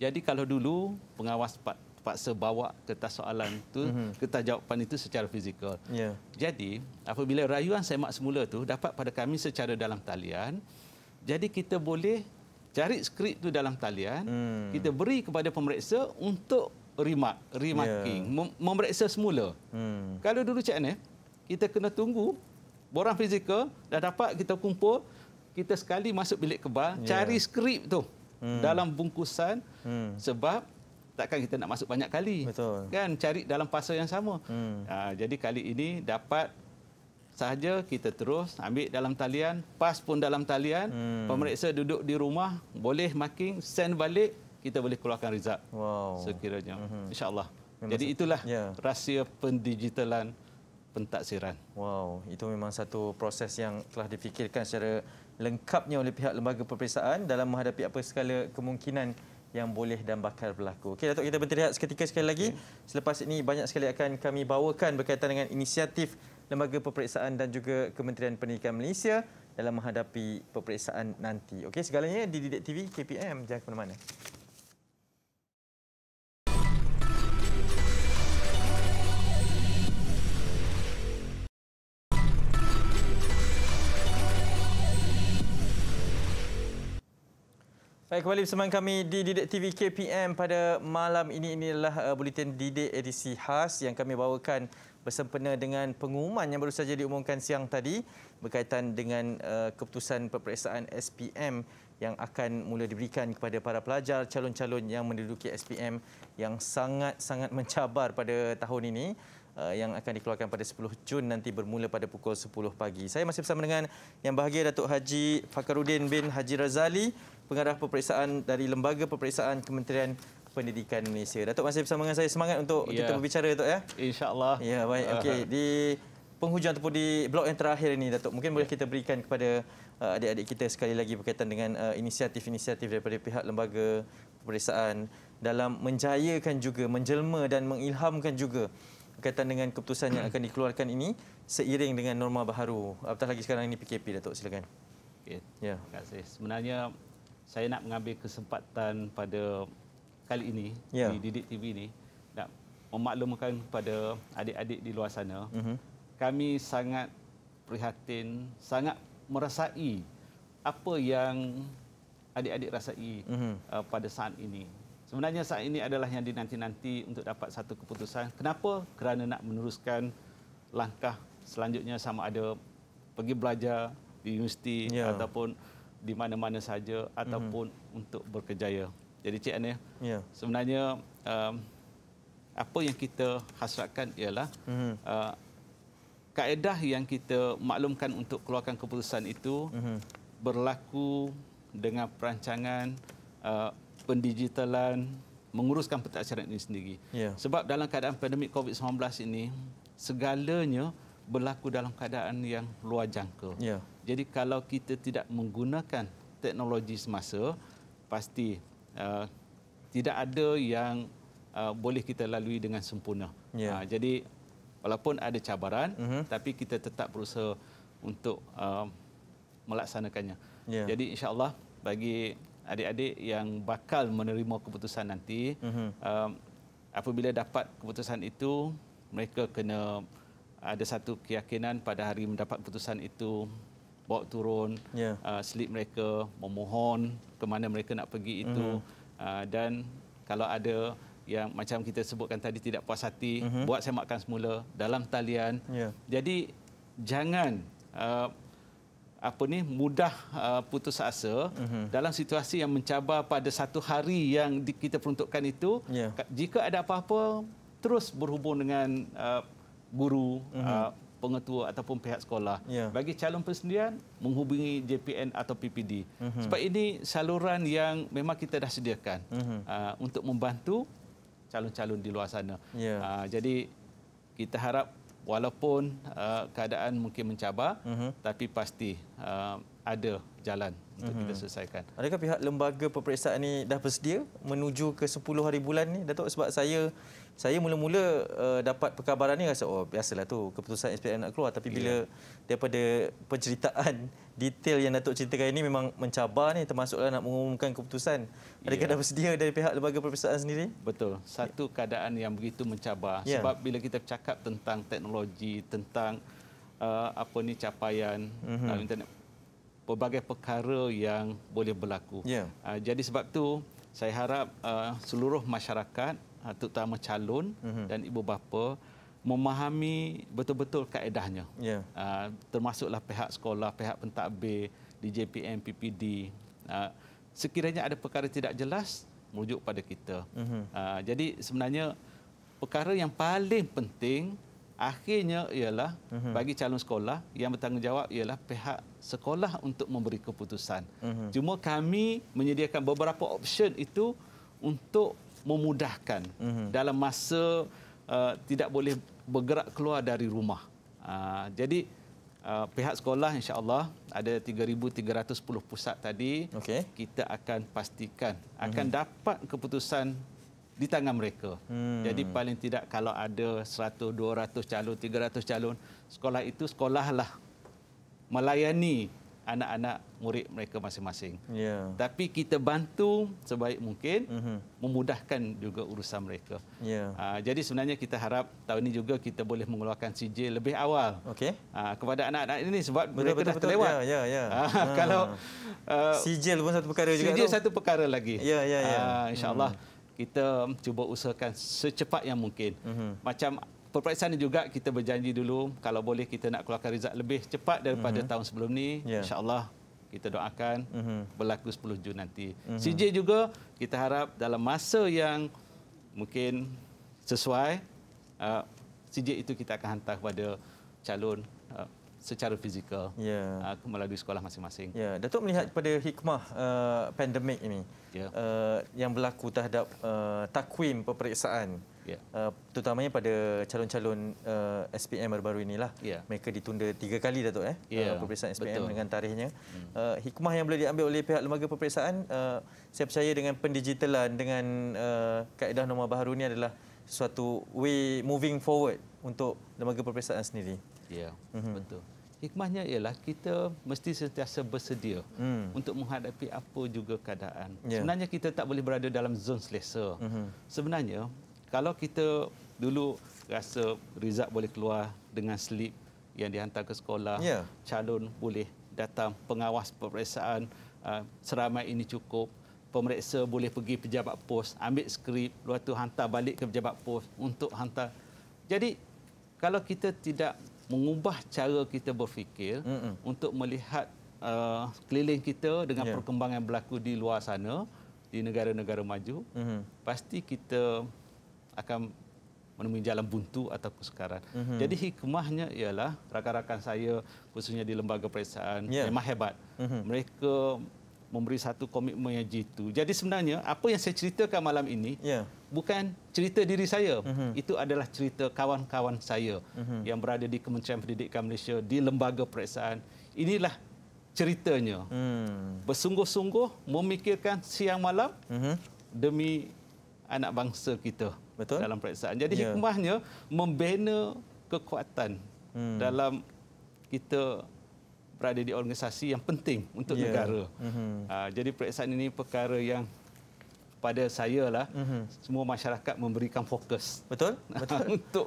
Jadi kalau dulu pengawas terpaksa bawa kertas soalan tu, mm -hmm. kertas jawapan itu secara fizikal. Yeah. Jadi apabila rayuan semak semula tu dapat pada kami secara dalam talian, jadi kita boleh cari skrip tu dalam talian, mm. kita beri kepada pemeriksa untuk remark, remarking, yeah. Ya. memeriksa semula. Hmm. Kalau dulu cek ni, kita kena tunggu borang fizikal dah dapat kita kumpul, kita sekali masuk bilik kebal, yeah. cari skrip tu hmm. dalam bungkusan hmm. sebab takkan kita nak masuk banyak kali. Betul. Kan cari dalam pasal yang sama. Hmm. Aa, ha, jadi kali ini dapat sahaja kita terus ambil dalam talian, pas pun dalam talian, hmm. pemeriksa duduk di rumah boleh marking, send balik kita boleh keluarkan rezab wow. sekiranya. Mm-hmm. InsyaAllah. Memang Jadi itulah yeah. rahsia pendigitalan pentaksiran. Wow, itu memang satu proses yang telah difikirkan secara lengkapnya oleh pihak lembaga peperiksaan dalam menghadapi apa segala kemungkinan yang boleh dan bakal berlaku. Okey Datuk kita berhenti seketika sekali lagi. Okay. Selepas ini banyak sekali akan kami bawakan berkaitan dengan inisiatif Lembaga Peperiksaan dan juga Kementerian Pendidikan Malaysia dalam menghadapi peperiksaan nanti. Okey segalanya di Didik TV KPM jangan ke mana-mana. Baik, kembali bersama kami di Didik TV KPM pada malam ini. Inilah uh, Buletin Didik edisi khas yang kami bawakan bersempena dengan pengumuman yang baru saja diumumkan siang tadi berkaitan dengan uh, keputusan peperiksaan SPM yang akan mula diberikan kepada para pelajar calon-calon yang menduduki SPM yang sangat-sangat mencabar pada tahun ini. Eh, yang akan dikeluarkan pada 10 Jun nanti bermula pada pukul 10 pagi. Saya masih bersama dengan yang bahagia Datuk Haji Fakharuddin bin Haji Razali, pengarah peperiksaan dari Lembaga Peperiksaan Kementerian Pendidikan Malaysia. Datuk masih bersama dengan saya. Semangat untuk ya. kita berbicara, Datuk. Ya? InsyaAllah. Ya, baik. Okey. Di penghujung ataupun di blok yang terakhir ini, Datuk, mungkin boleh ya. kita berikan kepada eh, adik-adik kita sekali lagi berkaitan dengan eh, inisiatif-inisiatif daripada pihak lembaga peperiksaan dalam menjayakan juga, menjelma dan mengilhamkan juga berkaitan dengan keputusan yang akan dikeluarkan ini seiring dengan norma baharu. Apatah lagi sekarang ini PKP Datuk silakan. Okey. Ya. Terima kasih. Sebenarnya saya nak mengambil kesempatan pada kali ini ya. di Didik TV ini nak memaklumkan kepada adik-adik di luar sana. Uh-huh. Kami sangat prihatin, sangat merasai apa yang adik-adik rasai uh-huh. uh, pada saat ini. Sebenarnya saat ini adalah yang dinanti-nanti untuk dapat satu keputusan. Kenapa? Kerana nak meneruskan langkah selanjutnya sama ada pergi belajar di universiti ya. ataupun di mana-mana saja ataupun hmm untuk berkejaya. Jadi Cik Ania, ya. sebenarnya um, apa yang kita hasratkan ialah hmm uh, kaedah yang kita maklumkan untuk keluarkan keputusan itu hmm berlaku dengan perancangan uh, pendigitalan, menguruskan pentadbiran ini sendiri. Yeah. Sebab dalam keadaan pandemik COVID-19 ini, segalanya berlaku dalam keadaan yang luar jangka. Yeah. Jadi kalau kita tidak menggunakan teknologi semasa, pasti uh, tidak ada yang uh, boleh kita lalui dengan sempurna. Yeah. Uh, jadi walaupun ada cabaran, mm-hmm. tapi kita tetap berusaha untuk uh, melaksanakannya. Yeah. Jadi insyaallah bagi adik-adik yang bakal menerima keputusan nanti mm-hmm. uh, apabila dapat keputusan itu mereka kena ada satu keyakinan pada hari mendapat keputusan itu bawa turun yeah. uh, slip mereka memohon ke mana mereka nak pergi itu mm-hmm. uh, dan kalau ada yang macam kita sebutkan tadi tidak puas hati mm-hmm. buat semakan semula dalam talian yeah. jadi jangan uh, apa ni mudah uh, putus asa mm-hmm. dalam situasi yang mencabar pada satu hari yang di, kita peruntukkan itu yeah. jika ada apa-apa terus berhubung dengan uh, guru mm-hmm. uh, pengetua ataupun pihak sekolah yeah. bagi calon persendirian menghubungi JPN atau PPD mm-hmm. sebab ini saluran yang memang kita dah sediakan mm-hmm. uh, untuk membantu calon-calon di luar sana yeah. uh, jadi kita harap walaupun uh, keadaan mungkin mencabar uh-huh. tapi pasti uh, ada jalan untuk uh-huh. kita mhm. selesaikan. Adakah pihak lembaga peperiksaan ini dah bersedia menuju ke 10 hari bulan ni Datuk sebab saya saya mula-mula uh, dapat perkabaran ni rasa oh biasalah tu keputusan SPM nak keluar tapi bila yeah. daripada penceritaan detail yang Datuk ceritakan ini memang mencabar ni termasuklah nak mengumumkan keputusan. Adakah ya. dah bersedia dari pihak lembaga perpisahan sendiri? Betul. Satu keadaan yang begitu mencabar ya. sebab bila kita bercakap tentang teknologi, tentang uh, apa ni capaian uh-huh. uh, internet pelbagai perkara yang boleh berlaku. Ya. Uh, jadi sebab tu saya harap uh, seluruh masyarakat uh, terutama calon uh-huh. dan ibu bapa memahami betul-betul kaedahnya. Yeah. Ya. Uh, termasuklah pihak sekolah, pihak pentadbir, JPM, PPD. Uh, ah, sekiranya ada perkara tidak jelas, merujuk pada kita. Mm-hmm. Uh, jadi sebenarnya perkara yang paling penting akhirnya ialah mm-hmm. bagi calon sekolah yang bertanggungjawab ialah pihak sekolah untuk memberi keputusan. Mm-hmm. Cuma kami menyediakan beberapa option itu untuk memudahkan mm-hmm. dalam masa Uh, tidak boleh bergerak keluar dari rumah. Uh, jadi uh, pihak sekolah insya-Allah ada 3310 pusat tadi okay. kita akan pastikan mm-hmm. akan mhm. dapat keputusan di tangan mereka. Hmm. Jadi paling tidak kalau ada 100 200 calon 300 calon sekolah itu sekolahlah melayani anak-anak murid mereka masing-masing. Ya. Tapi kita bantu sebaik mungkin uh-huh. memudahkan juga urusan mereka. Ya. Ha, jadi sebenarnya kita harap tahun ini juga kita boleh mengeluarkan CJ lebih awal. Okey. Ha, kepada anak-anak ini sebab betul, mereka betul, dah betul. terlewat. Ya, ya, ya. Ha, Kalau CJ uh, pun satu perkara juga. CJ satu perkara lagi. Ya, ya, ya. Ha, InsyaAllah hmm. kita cuba usahakan secepat yang mungkin. Uh-huh. Macam Perperiksaan ini juga kita berjanji dulu kalau boleh kita nak keluarkan result lebih cepat daripada mm-hmm. tahun sebelum ni yeah. insyaallah kita doakan mm-hmm. berlaku 10 Jun nanti. Mm-hmm. CJ juga kita harap dalam masa yang mungkin sesuai uh, CJ itu kita akan hantar kepada calon uh, secara fizikal yeah. uh, melalui sekolah masing-masing. Ya, yeah. Datuk melihat pada hikmah uh, pandemik ini yeah. uh, yang berlaku terhadap uh, takwim peperiksaan yeah. Ya. uh, terutamanya pada calon-calon uh, eh, SPM baru-baru inilah yeah. mereka ditunda tiga kali Datuk eh yeah. Ya, uh, peperiksaan SPM Betul. dengan tarikhnya hmm. uh, hikmah yang boleh diambil oleh pihak lembaga peperiksaan uh, saya percaya dengan pendigitalan dengan uh, kaedah norma baru ini adalah suatu way moving forward untuk lembaga peperiksaan sendiri ya yeah. mm-hmm. betul hikmahnya ialah kita mesti sentiasa bersedia mm. untuk menghadapi apa juga keadaan yeah. sebenarnya kita tak boleh berada dalam zon selesa mm-hmm. sebenarnya kalau kita dulu rasa result boleh keluar dengan slip yang dihantar ke sekolah, ya. calon boleh datang pengawas peperiksaan ah, seramai ini cukup, pemeriksa boleh pergi pejabat pos, ambil skrip, lepas tu hantar balik ke pejabat pos untuk hantar. Jadi kalau kita tidak mengubah cara kita berfikir Mm-mm. untuk melihat uh, keliling kita dengan yeah. perkembangan berlaku di luar sana di negara-negara maju, mm-hmm. pasti kita akan menemui jalan buntu atau sekarat. Mm-hmm. Jadi hikmahnya ialah rakan-rakan saya khususnya di lembaga periksaan yeah. memang hebat. Mm-hmm. Mereka memberi satu komitmen yang jitu. Jadi sebenarnya apa yang saya ceritakan malam ini yeah. bukan cerita diri saya. Mm-hmm. Itu adalah cerita kawan-kawan saya mm-hmm. yang berada di Kementerian Pendidikan Malaysia di lembaga periksaan. Inilah ceritanya. Mm. Bersungguh-sungguh memikirkan siang malam mm-hmm. demi anak bangsa kita. Betul. dalam periksaan. Jadi ya. hikmahnya membina kekuatan hmm. dalam kita berada di organisasi yang penting untuk ya. negara. Hmm. Ah, jadi periksaan ini perkara yang pada saya lah hmm. semua masyarakat memberikan fokus. Betul. Betul. untuk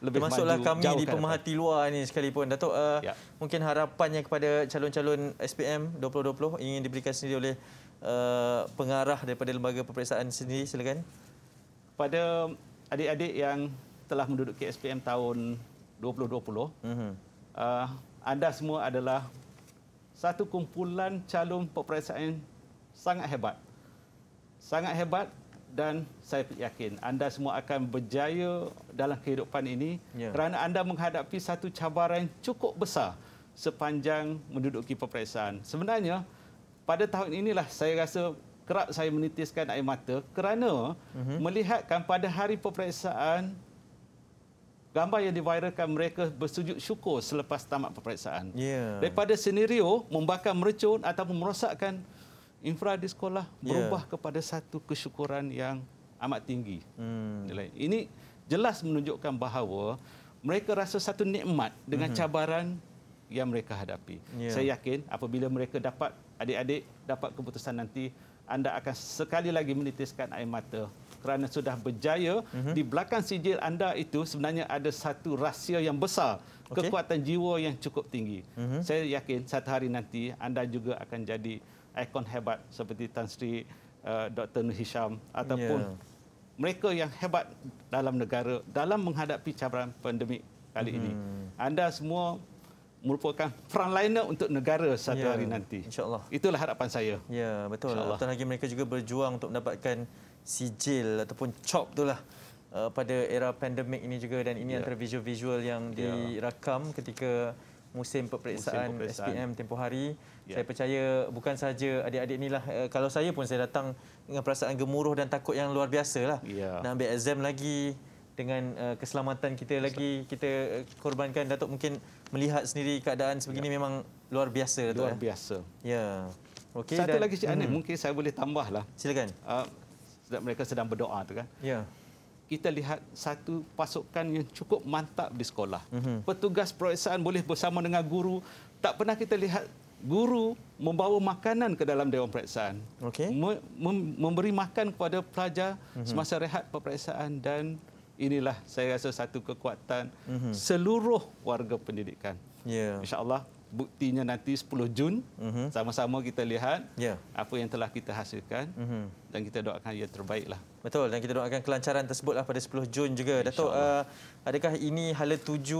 lebih Termasuklah maju, kami di pemerhati luar ini sekalipun. Datuk, uh, ya. mungkin harapannya kepada calon-calon SPM 2020 ingin diberikan sendiri oleh uh, pengarah daripada lembaga peperiksaan sendiri, silakan. Pada adik-adik yang telah menduduki SPM tahun 2020, uh-huh. Mhm. uh, anda semua adalah satu kumpulan calon peperiksaan sangat hebat. Sangat hebat dan saya yakin anda semua akan berjaya dalam kehidupan ini yeah. kerana anda menghadapi satu cabaran cukup besar sepanjang menduduki peperiksaan. Sebenarnya pada tahun inilah saya rasa kerap saya menitiskan air mata kerana mm-hmm. melihatkan pada hari peperiksaan gambar yang diviralkan mereka bersujud syukur selepas tamat peperiksaan. Yeah. Daripada senario membakar mercun ataupun merosakkan infra di sekolah ya. berubah kepada satu kesyukuran yang amat tinggi. Mm. Ini jelas menunjukkan bahawa mereka rasa satu nikmat dengan mm-hmm. cabaran yang mereka hadapi. Yeah. Saya yakin apabila mereka dapat adik-adik dapat keputusan nanti anda akan sekali lagi menitiskan air mata kerana sudah berjaya mm-hmm. di belakang sijil anda itu sebenarnya ada satu rahsia yang besar okay. kekuatan jiwa yang cukup tinggi mm-hmm. saya yakin satu hari nanti anda juga akan jadi ikon hebat seperti Tan Sri uh, eh, Dr Nur Hisham ataupun yeah. mereka yang hebat dalam negara dalam menghadapi cabaran pandemik kali mm-hmm. ini mhm. anda semua merupakan frontliner untuk negara satu ya, hari nanti. InsyaAllah. Itulah harapan saya. Ya, betul. Tuan lagi mereka juga berjuang untuk mendapatkan sijil ataupun chop itulah uh, pada era pandemik ini juga dan ini ya. antara visual-visual yang ya. dirakam ketika musim peperiksaan, SPM tempoh hari. Ya. Saya percaya bukan saja adik-adik inilah. Uh, kalau saya pun saya datang dengan perasaan gemuruh dan takut yang luar biasa. Lah. Ya. Nak ambil exam lagi dengan uh, keselamatan kita lagi. Kita uh, korbankan Datuk mungkin melihat sendiri keadaan sebegini ya. memang luar biasa luar tu eh? luar biasa ya okey satu dan, lagi cik Anis hmm. mungkin saya boleh tambahlah silakan uh, mereka sedang berdoa tu kan ya kita lihat satu pasukan yang cukup mantap di sekolah hmm. petugas peperiksaan boleh bersama dengan guru tak pernah kita lihat guru membawa makanan ke dalam dewan peperiksaan Okay. memberi makan kepada pelajar mhm. semasa rehat peperiksaan dan inilah saya rasa satu kekuatan mm -hmm. seluruh warga pendidikan. Yeah. InsyaAllah buktinya nanti 10 Jun mhm. sama-sama mm -hmm. kita lihat yeah. apa yang telah kita hasilkan mm -hmm. dan kita doakan yang terbaiklah. Betul dan kita doakan kelancaran tersebutlah pada 10 Jun juga. Datuk uh, adakah ini hala tuju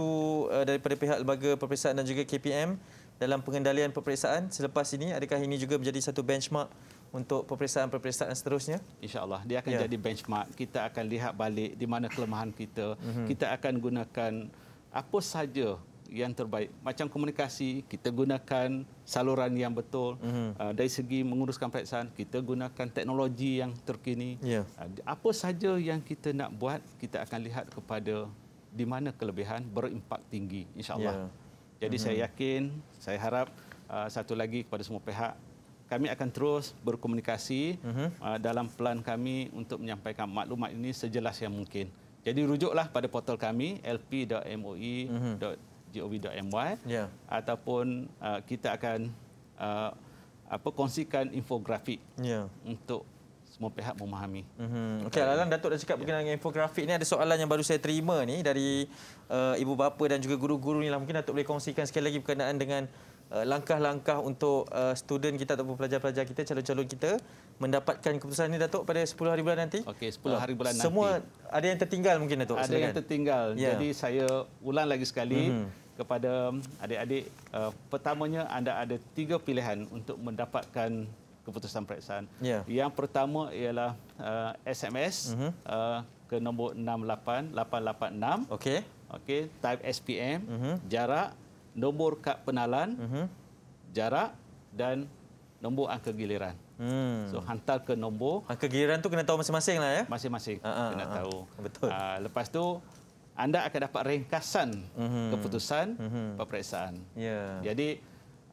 uh, daripada pihak lembaga peperiksaan dan juga KPM dalam pengendalian peperiksaan selepas ini adakah ini juga menjadi satu benchmark untuk peperiksaan-peperiksaan seterusnya? InsyaAllah. Dia akan ya. jadi benchmark. Kita akan lihat balik di mana kelemahan kita. Mm-hmm. Kita akan gunakan apa saja yang terbaik. Macam komunikasi, kita gunakan saluran yang betul. Mm-hmm. Uh, dari segi menguruskan peperiksaan, kita gunakan teknologi yang terkini. Yeah. Ya. Uh, apa saja yang kita nak buat, kita akan lihat kepada di mana kelebihan berimpak tinggi. InsyaAllah. Yeah. Jadi mm-hmm. saya mhm. yakin, saya harap uh, satu lagi kepada semua pihak, kami akan terus berkomunikasi uh-huh. uh, dalam pelan kami untuk menyampaikan maklumat ini sejelas yang mungkin. Jadi rujuklah pada portal kami lp.moe.gov.my yeah. ataupun uh, kita akan uh, apa kongsikan infografik yeah. untuk semua pihak memahami. Mm-hmm. Okey, Alang Datuk dah cakap berkenaan ya. dengan infografik ini ada soalan yang baru saya terima ni dari uh, ibu bapa dan juga guru-guru ni lah mungkin Datuk boleh kongsikan sekali lagi berkenaan dengan Eh, langkah-langkah untuk uh, student kita ataupun pelajar-pelajar kita, calon-calon kita mendapatkan keputusan ini, Datuk, pada 10 hari bulan nanti? Okey, 10 hari ah, bulan uh, nanti. Semua ada yang tertinggal mungkin, Datuk? Ada silakan. yang tertinggal. Yeah. Jadi saya ulang lagi sekali mhm. mm -hmm. kepada adik-adik. Uh, pertamanya, anda ada tiga pilihan untuk mendapatkan keputusan periksaan. Yeah. Yang pertama ialah uh, SMS mm -hmm. uh, ke nombor 68886. Okey. Okey, type SPM, mm -hmm. jarak nombor kad penalan, uh-huh. jarak dan nombor angka giliran. Hmm. So hantar ke nombor. Angka giliran tu kena tahu masing-masing lah ya. Masing-masing uh-huh. kena ah, tahu. Uh-huh. Betul. Uh, lepas tu anda akan dapat ringkasan uh-huh. keputusan uh-huh. peperiksaan. Yeah. Jadi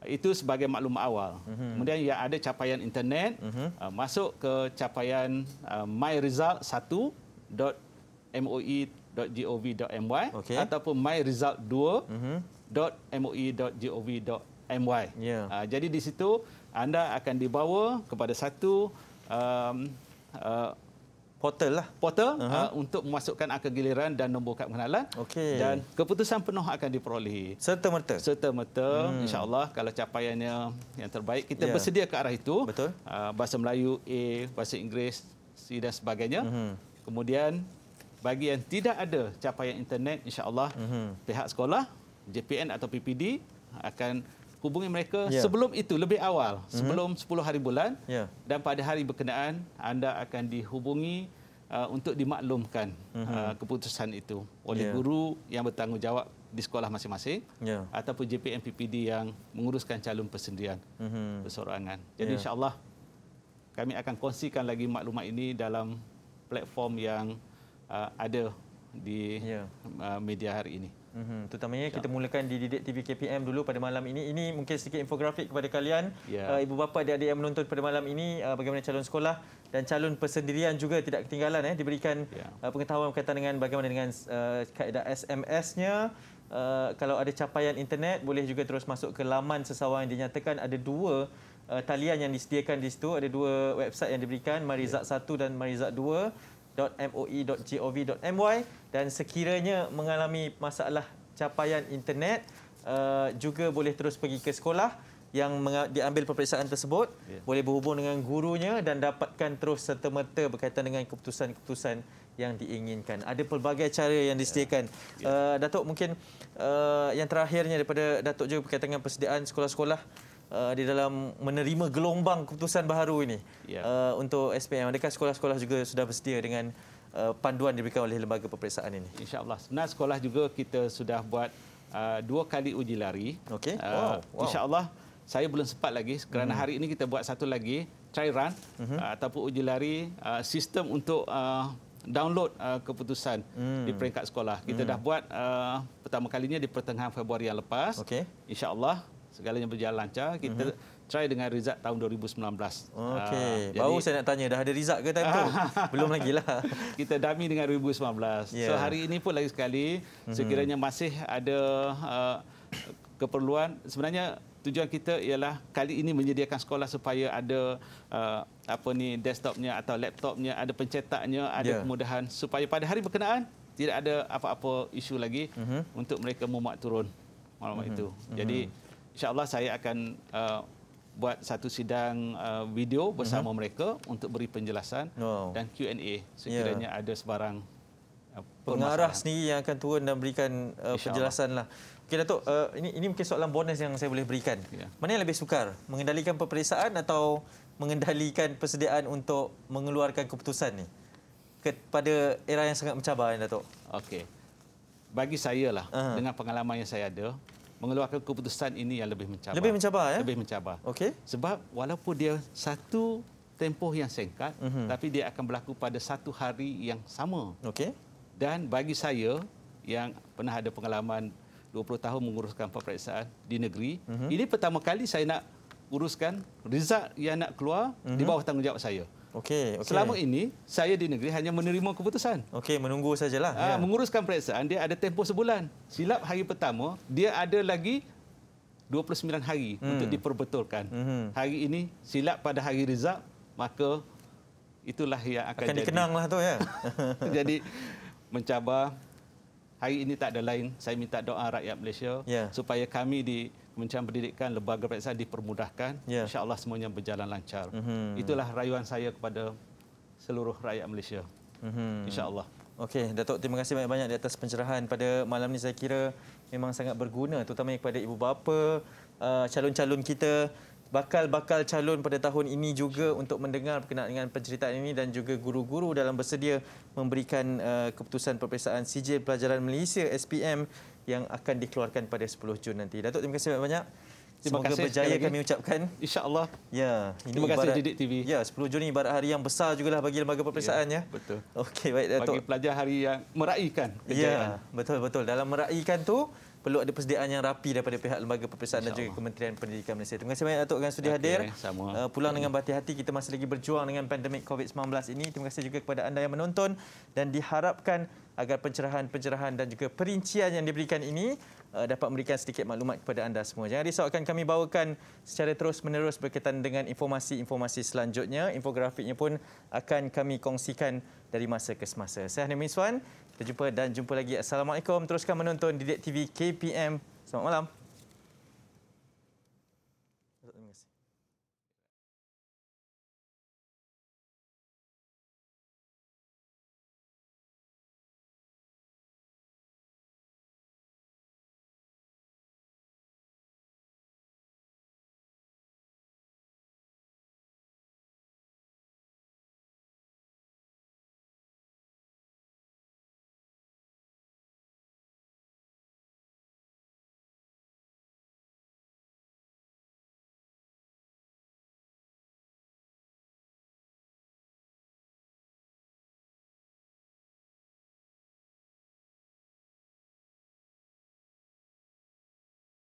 itu sebagai maklum awal. Uh-huh. Kemudian yang ada capaian internet uh-huh. uh, masuk ke capaian uh, myresult1.moe.gov.my okay. ataupun myresult2. Uh-huh www.moe.gov.my. Ya. Uh, jadi di situ anda akan dibawa kepada satu um, uh, portal lah portal uh-huh. uh, untuk memasukkan akta giliran dan nombor kad pengenalan okay. dan keputusan penuh akan diperoleh serta merta serta merta hmm. insyaallah kalau capaiannya yang terbaik kita yeah. bersedia ke arah itu Betul. Uh, bahasa Melayu A bahasa Inggeris C dan sebagainya uh-huh. kemudian bagi yang tidak ada capaian internet insyaallah uh-huh. pihak sekolah JPN atau PPD akan hubungi mereka yeah. sebelum itu lebih awal mm-hmm. sebelum 10 hari bulan yeah. dan pada hari berkenaan anda akan dihubungi uh, untuk dimaklumkan mm-hmm. uh, keputusan itu oleh yeah. guru yang bertanggungjawab di sekolah masing-masing yeah. ataupun JPN PPD yang menguruskan calon persendirian mm-hmm. persorangan. Jadi yeah. insya kami akan kongsikan lagi maklumat ini dalam platform yang uh, ada di yeah. uh, media hari ini. Mm-hmm. Terutamanya Syak. kita mulakan di Didik TV KPM dulu pada malam ini. Ini mungkin sedikit infografik kepada kalian. Yeah. Ya. Uh, ibu bapa adik-adik yang menonton pada malam ini uh, bagaimana calon sekolah dan calon persendirian juga tidak ketinggalan. Eh, diberikan yeah. Ya. uh, pengetahuan berkaitan dengan bagaimana dengan uh, kaedah SMS-nya. Uh, eh, kalau ada capaian internet boleh juga terus masuk ke laman sesawang yang dinyatakan ada dua uh, talian yang disediakan di situ ada dua website yang diberikan ya. Marizat 1 dan Marizat 2 www.moe.gov.my dan sekiranya mengalami masalah capaian internet uh, juga boleh terus pergi ke sekolah yang diambil peperiksaan tersebut yeah. boleh berhubung dengan gurunya dan dapatkan terus serta-merta berkaitan dengan keputusan-keputusan yang diinginkan. Ada pelbagai cara yang ya. disediakan. Yeah. Yeah. Uh, Datuk mungkin uh, yang terakhirnya daripada Datuk juga berkaitan dengan persediaan sekolah-sekolah uh, di dalam menerima gelombang keputusan baru ini yeah. uh, untuk SPM? Adakah sekolah-sekolah juga sudah bersedia dengan uh, panduan diberikan oleh lembaga peperiksaan ini? InsyaAllah. Sebenarnya sekolah juga kita sudah buat uh, dua kali uji lari. Okay. Uh, wow. Wow. InsyaAllah saya belum sempat lagi kerana hmm. hari ini kita buat satu lagi try run uh uh, ataupun uji lari uh, sistem untuk uh, download uh, keputusan hmm. di peringkat sekolah. Kita hmm. dah buat uh, pertama kalinya di pertengahan Februari yang lepas. Okay. InsyaAllah segalanya berjalan lancar kita uh mhm. -huh. try dengan result tahun 2019. Okey. Uh, Baru jadi, saya nak tanya dah ada result ke time Belum lagi lah. kita dami dengan 2019. Yeah. So hari ini pun lagi sekali uh mhm. -huh. sekiranya masih ada uh, keperluan sebenarnya tujuan kita ialah kali ini menyediakan sekolah supaya ada uh, apa ni desktopnya atau laptopnya ada pencetaknya ada yeah. kemudahan supaya pada hari berkenaan tidak ada apa-apa isu lagi uh mhm. -huh. untuk mereka mumat turun malam uh -huh. itu. Jadi uh insyaallah saya akan uh, buat satu sidang uh, video bersama uh-huh. mereka untuk beri penjelasan oh. dan Q&A sekiranya yeah. ada sebarang uh, pengarah sendiri yang akan turun dan berikan uh, lah. Okey Datuk, uh, ini ini mungkin soalan bonus yang saya boleh berikan. Yeah. Mana yang lebih sukar, mengendalikan peperiksaan atau mengendalikan persediaan untuk mengeluarkan keputusan ni? Kepada era yang sangat mencabar Datuk. Okey. Bagi saya lah uh-huh. dengan pengalaman yang saya ada, mengeluarkan keputusan ini yang lebih mencabar. Lebih mencabar, ya? Lebih mencabar. Okey. Sebab walaupun dia satu tempoh yang singkat, mm -hmm. tapi dia akan berlaku pada satu hari yang sama. Okey. Dan bagi saya yang pernah ada pengalaman 20 tahun menguruskan peperiksaan di negeri, mm -hmm. ini pertama kali saya nak uruskan result yang nak keluar mm -hmm. di mhm. bawah tanggungjawab saya. Okey, okay. Selama ini saya di negeri hanya menerima keputusan. Okey, menunggu sajalah. Ah, ya. menguruskan periksaan dia ada tempoh sebulan. Silap hari pertama, dia ada lagi 29 hari hmm. untuk diperbetulkan. Hmm. Hari ini silap pada hari rezab, maka itulah yang akan, akan jadi. dikenanglah tu ya. jadi mencabar hari ini tak ada lain, saya minta doa rakyat Malaysia ya. supaya kami di Kementerian Pendidikan Lembaga Peperiksaan dipermudahkan. Yeah. InsyaAllah semuanya berjalan lancar. Mm -hmm. Itulah rayuan saya kepada seluruh rakyat Malaysia. Mm -hmm. InsyaAllah. Okey, Datuk terima kasih banyak-banyak di atas pencerahan pada malam ini. Saya kira memang sangat berguna terutama kepada ibu bapa, uh, calon-calon kita bakal-bakal calon pada tahun ini juga untuk mendengar berkenaan dengan penceritaan ini dan juga guru-guru dalam bersedia memberikan uh, keputusan peperiksaan sijil pelajaran Malaysia SPM yang akan dikeluarkan pada 10 Jun nanti. Datuk terima kasih banyak-banyak. Terima Semoga kasih berjaya kami ucapkan. Insya Allah. Ya, ini Terima kasih Didik TV. Ya, 10 Jun ini ibarat hari yang besar juga bagi lembaga peperiksaan. Ya, ya. Betul. Okey, baik Datuk. Bagi pelajar hari yang meraihkan ya, kejayaan. Ya, betul-betul. Dalam meraihkan tu perlu ada persediaan yang rapi daripada pihak lembaga peperiksaan dan juga Kementerian Pendidikan Malaysia. Terima kasih banyak Datuk Gan sudi okay, hadir. Sama. Eh, pulang dengan berhati-hati kita masih lagi berjuang dengan pandemik COVID-19 ini. Terima kasih juga kepada anda yang menonton dan diharapkan agar pencerahan-pencerahan dan juga perincian yang diberikan ini eh, dapat memberikan sedikit maklumat kepada anda semua. Jangan risau akan kami bawakan secara terus-menerus berkaitan dengan informasi-informasi selanjutnya. Infografiknya pun akan kami kongsikan dari masa ke semasa. Saya Hanim Miswan, kita dan jumpa lagi. Assalamualaikum. Teruskan menonton Didik TV KPM. Selamat malam.